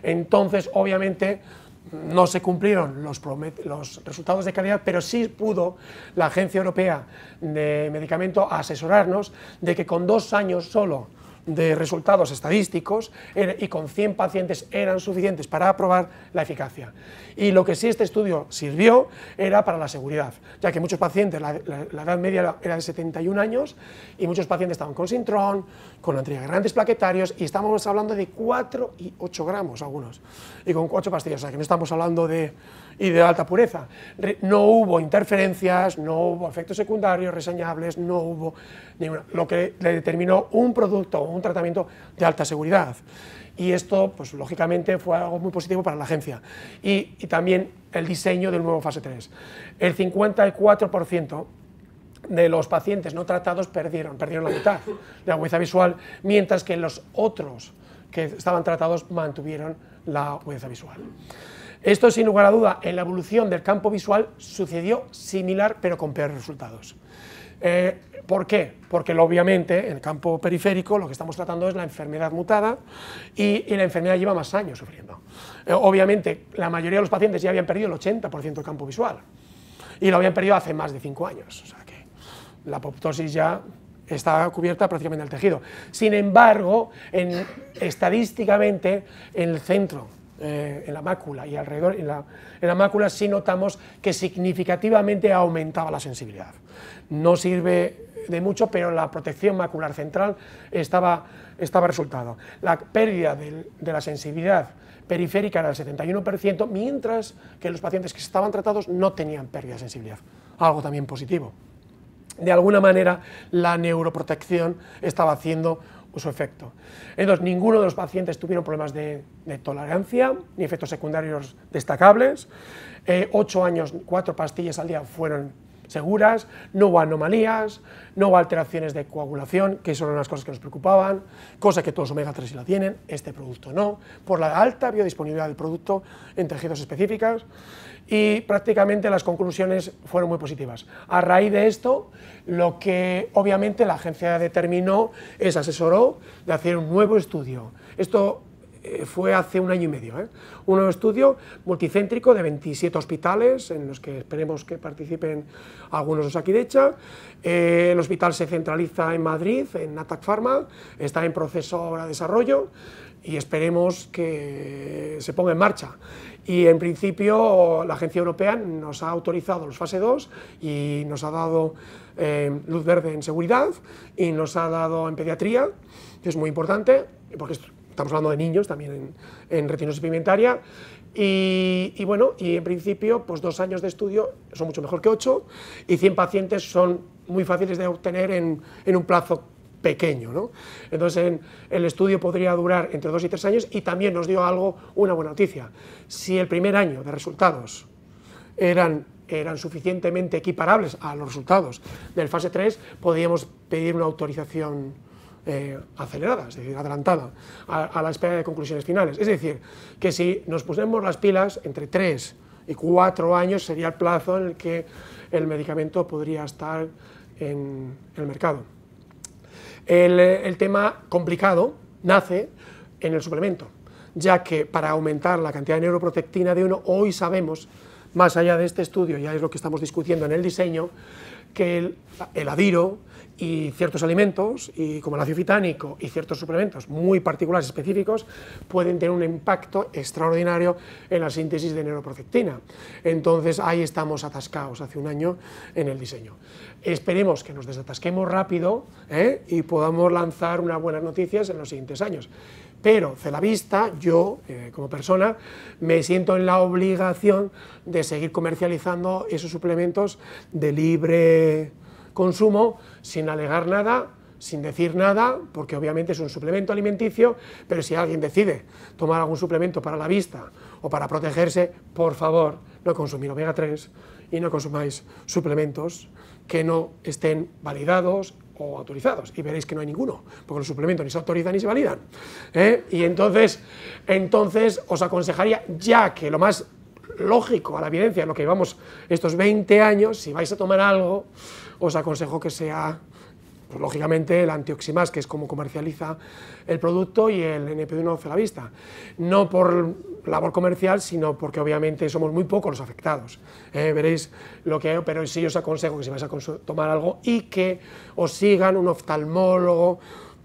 Entonces, obviamente, no se cumplieron los, resultados de calidad, pero sí pudo la Agencia Europea de Medicamento asesorarnos de que con dos años solo de resultados estadísticos er, y con 100 pacientes eran suficientes para aprobar la eficacia. Y lo que sí este estudio sirvió era para la seguridad, ya que muchos pacientes, la, edad media era de 71 años y muchos pacientes estaban con sintrón, con antiagregantes plaquetarios y estábamos hablando de 4 y 8 gramos algunos, y con 8 pastillas, o sea que no estamos hablando de y de alta pureza. No hubo interferencias, no hubo efectos secundarios reseñables, no hubo ninguna, lo que le determinó un producto, un tratamiento de alta seguridad. Y esto, pues lógicamente, fue algo muy positivo para la agencia. Y, también el diseño del nuevo fase 3. El 54% de los pacientes no tratados perdieron, perdieron la mitad de agudeza visual, mientras que los otros que estaban tratados mantuvieron la agudeza visual. Esto, sin lugar a duda, en la evolución del campo visual sucedió similar, pero con peores resultados. Eh, ¿Por qué? Porque obviamente en el campo periférico lo que estamos tratando es la enfermedad mutada y, la enfermedad lleva más años sufriendo. Eh, obviamente la mayoría de los pacientes ya habían perdido el 80% del campo visual y lo habían perdido hace más de 5 años. O sea que la apoptosis ya está cubierta prácticamente el tejido. Sin embargo, estadísticamente en el centro eh, en la mácula y alrededor, en la, en mácula sí notamos que significativamente aumentaba la sensibilidad. No sirve de mucho, pero la protección macular central estaba, estaba resultado. La pérdida de, de la sensibilidad periférica era del 71%, mientras que los pacientes que estaban tratados no tenían pérdida de sensibilidad, algo también positivo. De alguna manera, la neuroprotección estaba haciendo su efecto. Entonces, ninguno de los pacientes tuvieron problemas de, tolerancia ni efectos secundarios destacables. Eh, ocho años, cuatro pastillas al día fueron seguras, no hubo anomalías, no hubo alteraciones de coagulación, que son las cosas que nos preocupaban, cosa que todos los omega 3 sí la tienen, este producto no, por la alta biodisponibilidad del producto en tejidos específicas y prácticamente las conclusiones fueron muy positivas. A raíz de esto, lo que obviamente la agencia determinó es asesoró de hacer un nuevo estudio. Esto eh, fue hace un año y medio. ¿eh? Un nuevo estudio multicéntrico de 27 hospitales en los que esperemos que participen algunos de los aquí de hecha. Eh, el hospital se centraliza en Madrid, en Atac Pharma, está en proceso ahora de desarrollo y esperemos que se ponga en marcha. Y en principio la Agencia Europea nos ha autorizado los fase 2 y nos ha dado eh, luz verde en seguridad y nos ha dado en pediatría, que es muy importante, porque estamos hablando de niños también en, en retinosis pigmentaria. Y, bueno, y en principio, pues dos años de estudio son mucho mejor que ocho y 100 pacientes son muy fáciles de obtener en, en un plazo pequeño. ¿no? Entonces el estudio podría durar entre dos y tres años y también nos dio algo, una buena noticia. Si el primer año de resultados eran eran suficientemente equiparables a los resultados del fase 3, podríamos pedir una autorización eh, acelerada, es decir, adelantada, a, la espera de conclusiones finales. Es decir, que si nos pusemos las pilas, entre tres y cuatro años sería el plazo en el que el medicamento podría estar en el mercado. Eh, el, tema complicado nace en el suplemento, ya que para aumentar la cantidad de neuroprotectina de uno, hoy sabemos, más allá de este estudio, ya es lo que estamos discutiendo en el diseño, que el, el adiro, y ciertos alimentos, y como el ácido fitánico y ciertos suplementos muy particulares específicos, pueden tener un impacto extraordinario en la síntesis de neuroprotectina. Entonces ahí estamos atascados hace un año en el diseño. Esperemos que nos desatasquemos rápido ¿eh? y podamos lanzar unas buenas noticias en los siguientes años. Pero Celavista, yo eh, como persona, me siento en la obligación de seguir comercializando esos suplementos de libre consumo sin alegar nada, sin decir nada, porque obviamente es un suplemento alimenticio, pero si alguien decide tomar algún suplemento para la vista o para protegerse, por favor, no consumir omega 3 y no consumáis suplementos que no estén validados o autorizados. Y veréis que no hay ninguno, porque los suplementos ni se autorizan ni se validan. ¿eh? Y entonces, entonces os aconsejaría, ya que lo más lógico a la evidencia lo que llevamos estos 20 años, si vais a tomar algo, os aconsejo que sea, pues, lógicamente, el antioximas, que es como comercializa el producto, y el NP1 la vista. No por labor comercial, sino porque obviamente somos muy pocos los afectados. ¿eh? veréis lo que hay, pero sí os aconsejo que si vais a tomar algo y que os sigan un oftalmólogo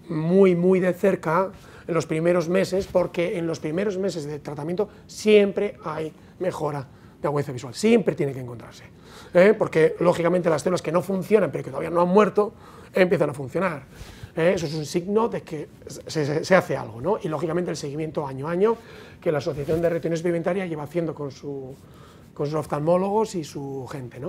muy, muy de cerca en los primeros meses, porque en los primeros meses de tratamiento siempre hay mejora de agudeza visual. Siempre tiene que encontrarse. ¿eh? Porque, lógicamente, las células que no funcionan, pero que todavía no han muerto, empiezan a funcionar. ¿eh? Eso es un signo de que se, hace algo. Y, lógicamente, el seguimiento año a año que la Asociación de Retinosis Experimentaria lleva haciendo con, con sus oftalmólogos y su gente.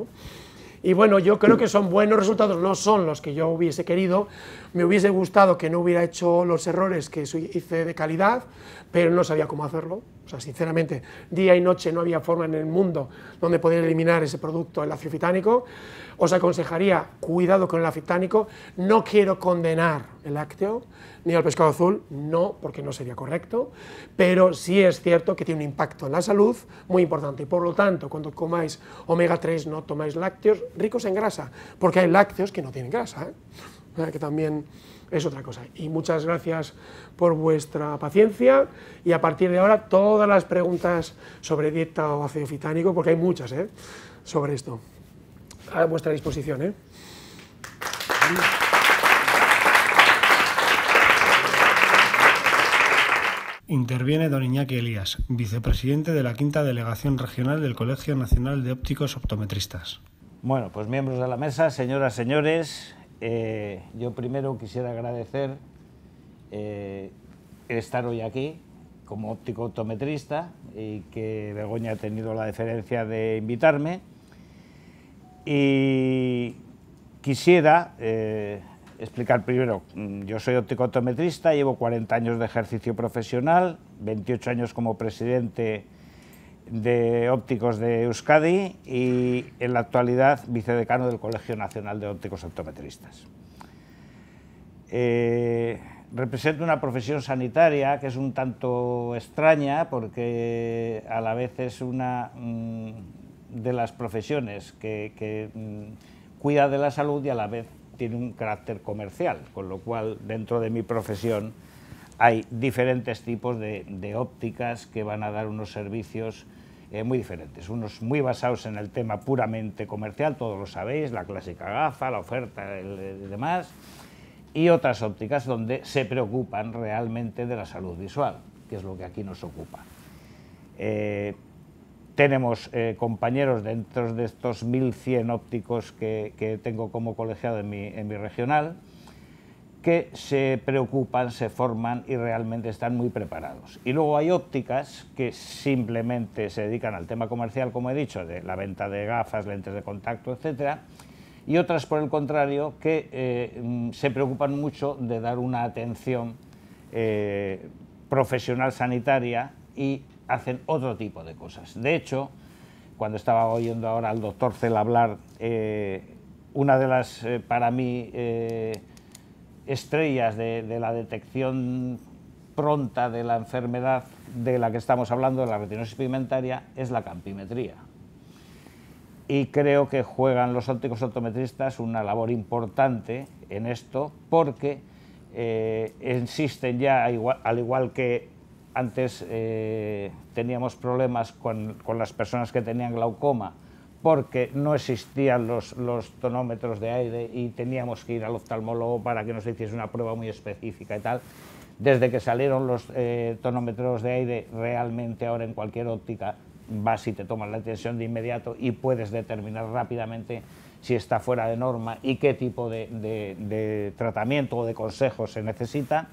Y bueno, yo creo que son buenos resultados, no son los que yo hubiese querido. Me hubiese gustado que no hubiera hecho los errores que hice de calidad, pero no sabía cómo hacerlo. O sea, sinceramente, día y noche no había forma en el mundo donde poder eliminar ese producto, el ácido fitánico. Os aconsejaría, cuidado con el ácido No quiero condenar el lácteo ni al pescado azul, no, porque no sería correcto, pero sí es cierto que tiene un impacto en la salud muy importante. Y por lo tanto, cuando comáis omega 3, no tomáis lácteos ricos en grasa, porque hay lácteos que no tienen grasa, ¿eh? que también es otra cosa. Y muchas gracias por vuestra paciencia y a partir de ahora todas las preguntas sobre dieta o ácido fitánico, porque hay muchas ¿eh? sobre esto, a vuestra disposición. ¿eh? Interviene don Iñaki Elías, vicepresidente de la quinta delegación regional del Colegio Nacional de Ópticos Optometristas. Bueno, pues miembros de la mesa, señoras, señores, eh, yo primero quisiera agradecer eh, estar hoy aquí como óptico optometrista y que Begoña ha tenido la deferencia de invitarme. Y quisiera eh, explicar primero, mm, yo soy óptico optometrista, llevo 40 años de ejercicio profesional, 28 años como presidente de Ópticos de Euskadi y en la actualidad vicedecano del Colegio Nacional de Ópticos Optometristas. Eh, represento una profesión sanitaria que es un tanto extraña porque a la vez es una mm, de las profesiones que, mm, cuida de la salud y a la vez tiene un carácter comercial, con lo cual dentro de mi profesión hay diferentes tipos de ópticas que van a dar unos servicios eh, muy diferentes. Unos muy basados en el tema puramente comercial, todos lo sabéis, la clásica gafa, la oferta y demás, y otras ópticas donde se preocupan realmente de la salud visual, que es lo que aquí nos ocupa. Eh, tenemos eh, compañeros dentro de estos 1.100 ópticos que, tengo como colegiado en mi, en mi regional, que se preocupan, se forman y realmente están muy preparados. Y luego hay ópticas que simplemente se dedican al tema comercial, como he dicho, de la venta de gafas, lentes de contacto, etc. y otras, por el contrario, que eh, mm, se preocupan mucho de dar una atención eh, profesional sanitaria y hacen otro tipo de cosas. De hecho, cuando estaba oyendo ahora al doctor Cel hablar, eh, una de las, para mí, estrellas de, la detección pronta de la enfermedad de la que estamos hablando, de la retinosis pigmentaria, es la campimetría. Y creo que juegan los ópticos optometristas una labor importante en esto porque insisten eh, ya, al igual que antes eh, teníamos problemas con las personas que tenían glaucoma, porque no existían los, tonómetros de aire y teníamos que ir al oftalmólogo para que nos hiciese una prueba muy específica y tal. Desde que salieron los eh, tonómetros de aire, realmente ahora en cualquier óptica vas y te toman la tensión de inmediato y puedes determinar rápidamente si está fuera de norma y qué tipo de, tratamiento o de consejo se necesita.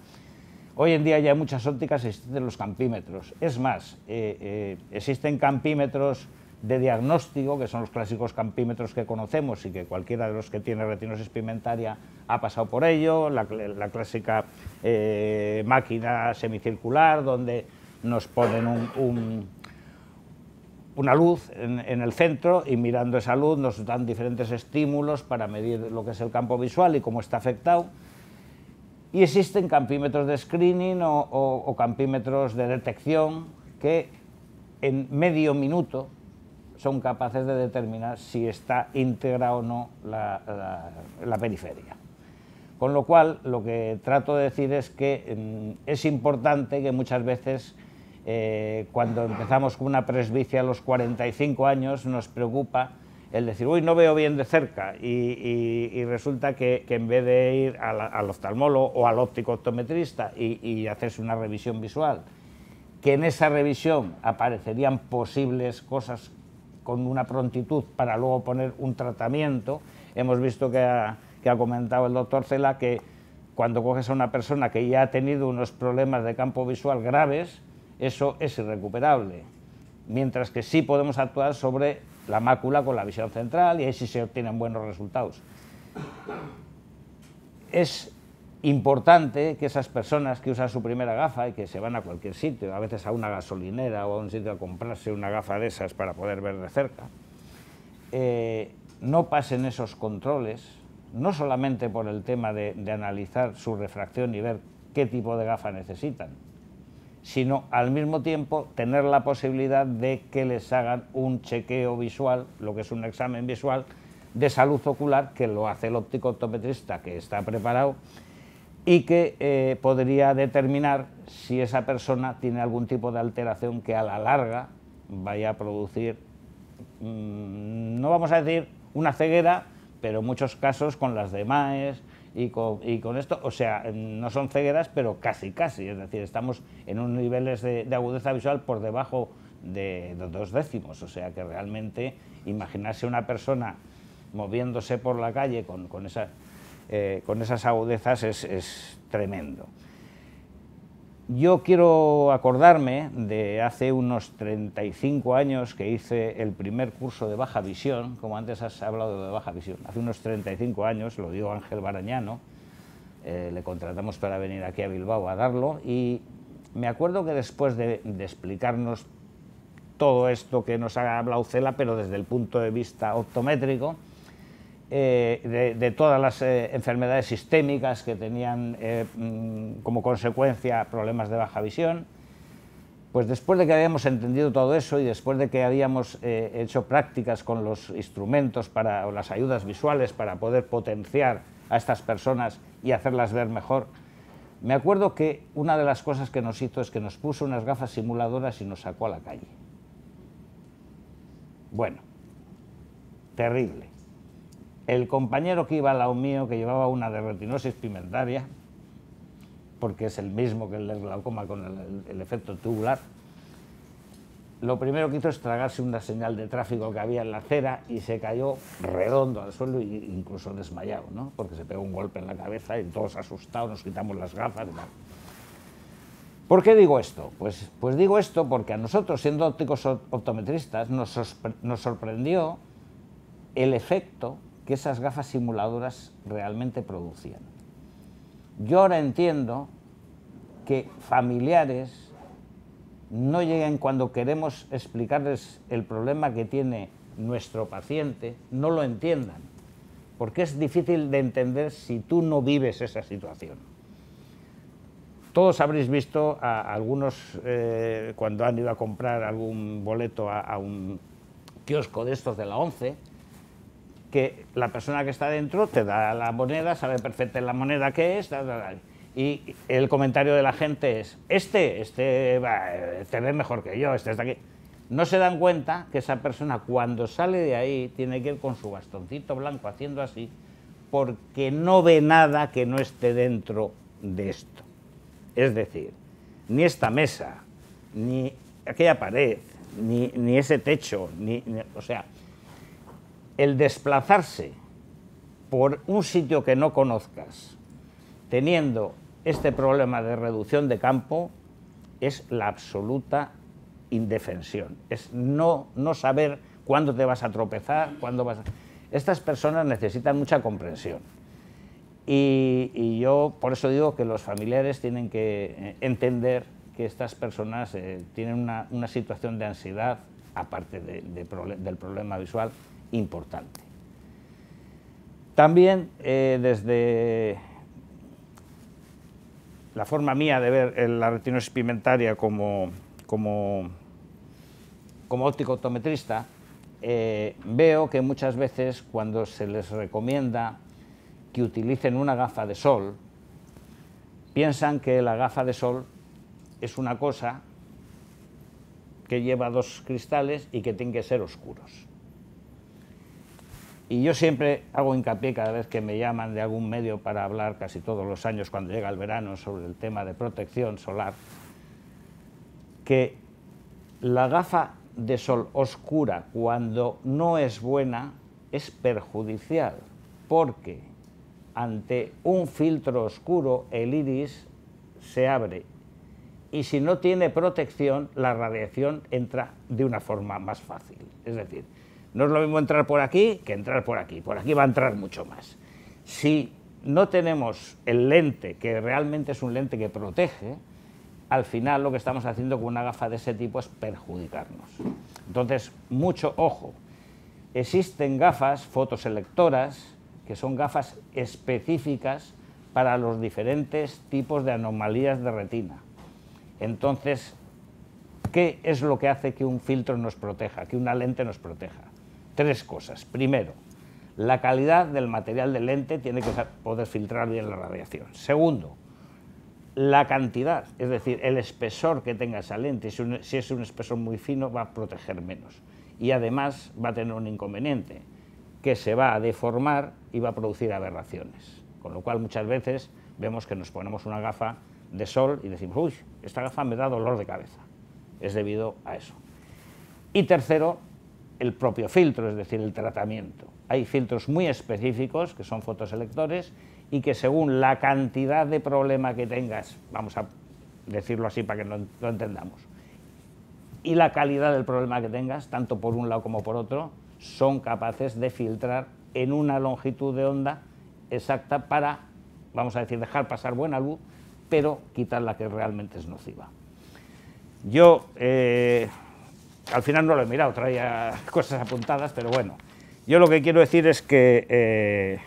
Hoy en día ya hay muchas ópticas existen los campímetros. Es más, eh, eh, existen campímetros de diagnóstico, que son los clásicos campímetros que conocemos y que cualquiera de los que tiene retinosis pigmentaria ha pasado por ello, la, clásica eh, máquina semicircular donde nos ponen un, una luz en, el centro y mirando esa luz nos dan diferentes estímulos para medir lo que es el campo visual y cómo está afectado. Y existen campímetros de screening o campímetros de detección que en medio minuto son capaces de determinar si está íntegra o no la, periferia. Con lo cual, lo que trato de decir es que mm, es importante que muchas veces, eh, cuando empezamos con una presbicia a los 45 años, nos preocupa el decir, uy, no veo bien de cerca, y, resulta que, en vez de ir al, oftalmólogo o al óptico optometrista y, y, hacerse una revisión visual, que en esa revisión aparecerían posibles cosas con una prontitud para luego poner un tratamiento. Hemos visto que ha, comentado el doctor Cela que cuando coges a una persona que ya ha tenido unos problemas de campo visual graves, eso es irrecuperable. Mientras que sí podemos actuar sobre la mácula con la visión central y ahí sí se obtienen buenos resultados. Es importante que esas personas que usan su primera gafa y que se van a cualquier sitio, a veces a una gasolinera o a un sitio a comprarse una gafa de esas para poder ver de cerca, eh, no pasen esos controles, no solamente por el tema de, de analizar su refracción y ver qué tipo de gafa necesitan, sino al mismo tiempo tener la posibilidad de que les hagan un chequeo visual, lo que es un examen visual de salud ocular que lo hace el óptico optometrista que está preparado y que eh, podría determinar si esa persona tiene algún tipo de alteración que a la larga vaya a producir, mm, no vamos a decir una ceguera, pero muchos casos con las demás y con, esto, o sea, no son cegueras, pero casi, casi, es decir, estamos en unos niveles de, agudeza visual por debajo de, dos décimos, o sea que realmente imaginarse una persona moviéndose por la calle con, con esa... Eh, con esas agudezas es, tremendo. Yo quiero acordarme de hace unos 35 años que hice el primer curso de baja visión, como antes has hablado de baja visión, hace unos 35 años, lo dio Ángel Barañano, eh, le contratamos para venir aquí a Bilbao a darlo y me acuerdo que después de, explicarnos todo esto que nos ha hablado Cela, pero desde el punto de vista optométrico, eh, de, todas las eh, enfermedades sistémicas que tenían eh, mm, como consecuencia problemas de baja visión. Pues después de que habíamos entendido todo eso y después de que habíamos hecho prácticas con los instrumentos para, o las ayudas visuales para poder potenciar a estas personas y hacerlas ver mejor, me acuerdo que una de las cosas que nos hizo es que nos puso unas gafas simuladoras y nos sacó a la calle. Bueno, terrible el compañero que iba al lado mío, que llevaba una de retinosis pigmentaria, porque es el mismo que el glaucoma con el, efecto tubular, lo primero que hizo es tragarse una señal de tráfico que había en la acera y se cayó redondo al suelo e incluso desmayado, ¿no? porque se pegó un golpe en la cabeza y todos asustados nos quitamos las gafas ¿Por qué digo esto? Pues, pues digo esto porque a nosotros, siendo ópticos optometristas, nos, nos sorprendió el efecto que esas gafas simuladoras realmente producían. Yo ahora entiendo que familiares no lleguen cuando queremos explicarles el problema que tiene nuestro paciente, no lo entiendan, porque es difícil de entender si tú no vives esa situación. Todos habréis visto a algunos eh, cuando han ido a comprar algún boleto a, a un kiosco de estos de la 11, que la persona que está dentro te da la moneda, sabe perfectamente la moneda que es, y el comentario de la gente es, este, este, va, ve mejor que yo, este está aquí. No se dan cuenta que esa persona cuando sale de ahí tiene que ir con su bastoncito blanco haciendo así, porque no ve nada que no esté dentro de esto. Es decir, ni esta mesa, ni aquella pared, ni, ese techo, ni, o sea, el desplazarse por un sitio que no conozcas, teniendo este problema de reducción de campo, es la absoluta indefensión. Es no, saber cuándo te vas a tropezar, cuándo vas Estas personas necesitan mucha comprensión. Y, yo por eso digo que los familiares tienen que eh, entender que estas personas eh, tienen una, situación de ansiedad, aparte del problema visual, importante. También eh, desde la forma mía de ver eh, la retinosis pigmentaria como, óptico-optometrista, eh, veo que muchas veces cuando se les recomienda que utilicen una gafa de sol, piensan que la gafa de sol es una cosa que lleva dos cristales y que tiene que ser oscuros. Y yo siempre hago hincapié cada vez que me llaman de algún medio para hablar casi todos los años cuando llega el verano sobre el tema de protección solar, que la gafa de sol oscura cuando no es buena es perjudicial, porque ante un filtro oscuro el iris se abre y si no tiene protección la radiación entra de una forma más fácil. Es decir, no es lo mismo entrar por aquí que entrar por aquí. Por aquí va a entrar mucho más. Si no tenemos el lente, que realmente es un lente que protege, al final lo que estamos haciendo con una gafa de ese tipo es perjudicarnos. Entonces, mucho ojo. Existen gafas fotoselectoras, que son gafas específicas para los diferentes tipos de anomalías de retina. Entonces, ¿qué es lo que hace que un filtro nos proteja, que una lente nos proteja? Tres cosas. Primero, la calidad del material del lente tiene que poder filtrar bien la radiación. Segundo, la cantidad, es decir, el espesor que tenga esa lente, si, si, es un espesor muy fino va a proteger menos. Y además va a tener un inconveniente, que se va a deformar y va a producir aberraciones. Con lo cual muchas veces vemos que nos ponemos una gafa de sol y decimos, uy, esta gafa me da dolor de cabeza. Es debido a eso. Y tercero, el propio filtro, es decir, el tratamiento. Hay filtros muy específicos, que son fotoselectores, y que según la cantidad de problema que tengas, vamos a decirlo así para que lo entendamos, y la calidad del problema que tengas, tanto por un lado como por otro, son capaces de filtrar en una longitud de onda exacta para, vamos a decir, dejar pasar buena luz, pero quitar la que realmente es nociva. Yo eh, al final no lo he mirado, traía cosas apuntadas, pero bueno. Yo lo que quiero decir es que eh,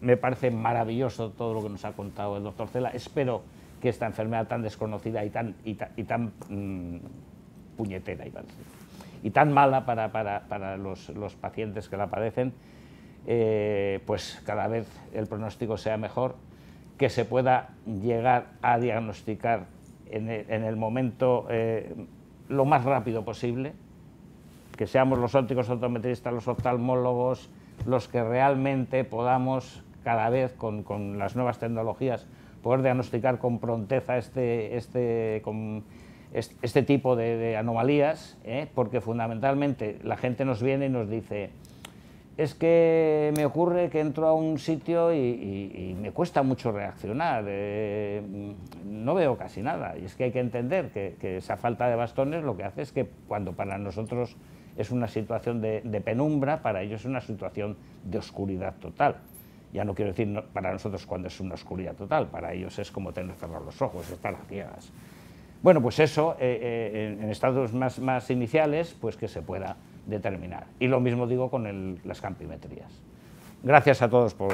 me parece maravilloso todo lo que nos ha contado el doctor Cela. Espero que esta enfermedad tan desconocida y tan, y tan mm, puñetera, y tan mala para, los, pacientes que la padecen, eh, pues cada vez el pronóstico sea mejor, que se pueda llegar a diagnosticar en el, momento... Eh, lo más rápido posible, que seamos los ópticos optometristas, los oftalmólogos, los que realmente podamos cada vez con, las nuevas tecnologías poder diagnosticar con pronteza este, este, este tipo de, anomalías, ¿eh? porque fundamentalmente la gente nos viene y nos dice, es que me ocurre que entro a un sitio y, me cuesta mucho reaccionar, eh, mm, no veo casi nada. Y es que hay que entender que, esa falta de bastones lo que hace es que cuando para nosotros es una situación de, penumbra, para ellos es una situación de oscuridad total. Ya no quiero decir para nosotros cuando es una oscuridad total, para ellos es como tener cerrados los ojos, estar a ciegas. Bueno, pues eso, eh, eh, en estados más, más iniciales, pues que se pueda determinar. Y lo mismo digo con las campimetrías. Gracias a todos por...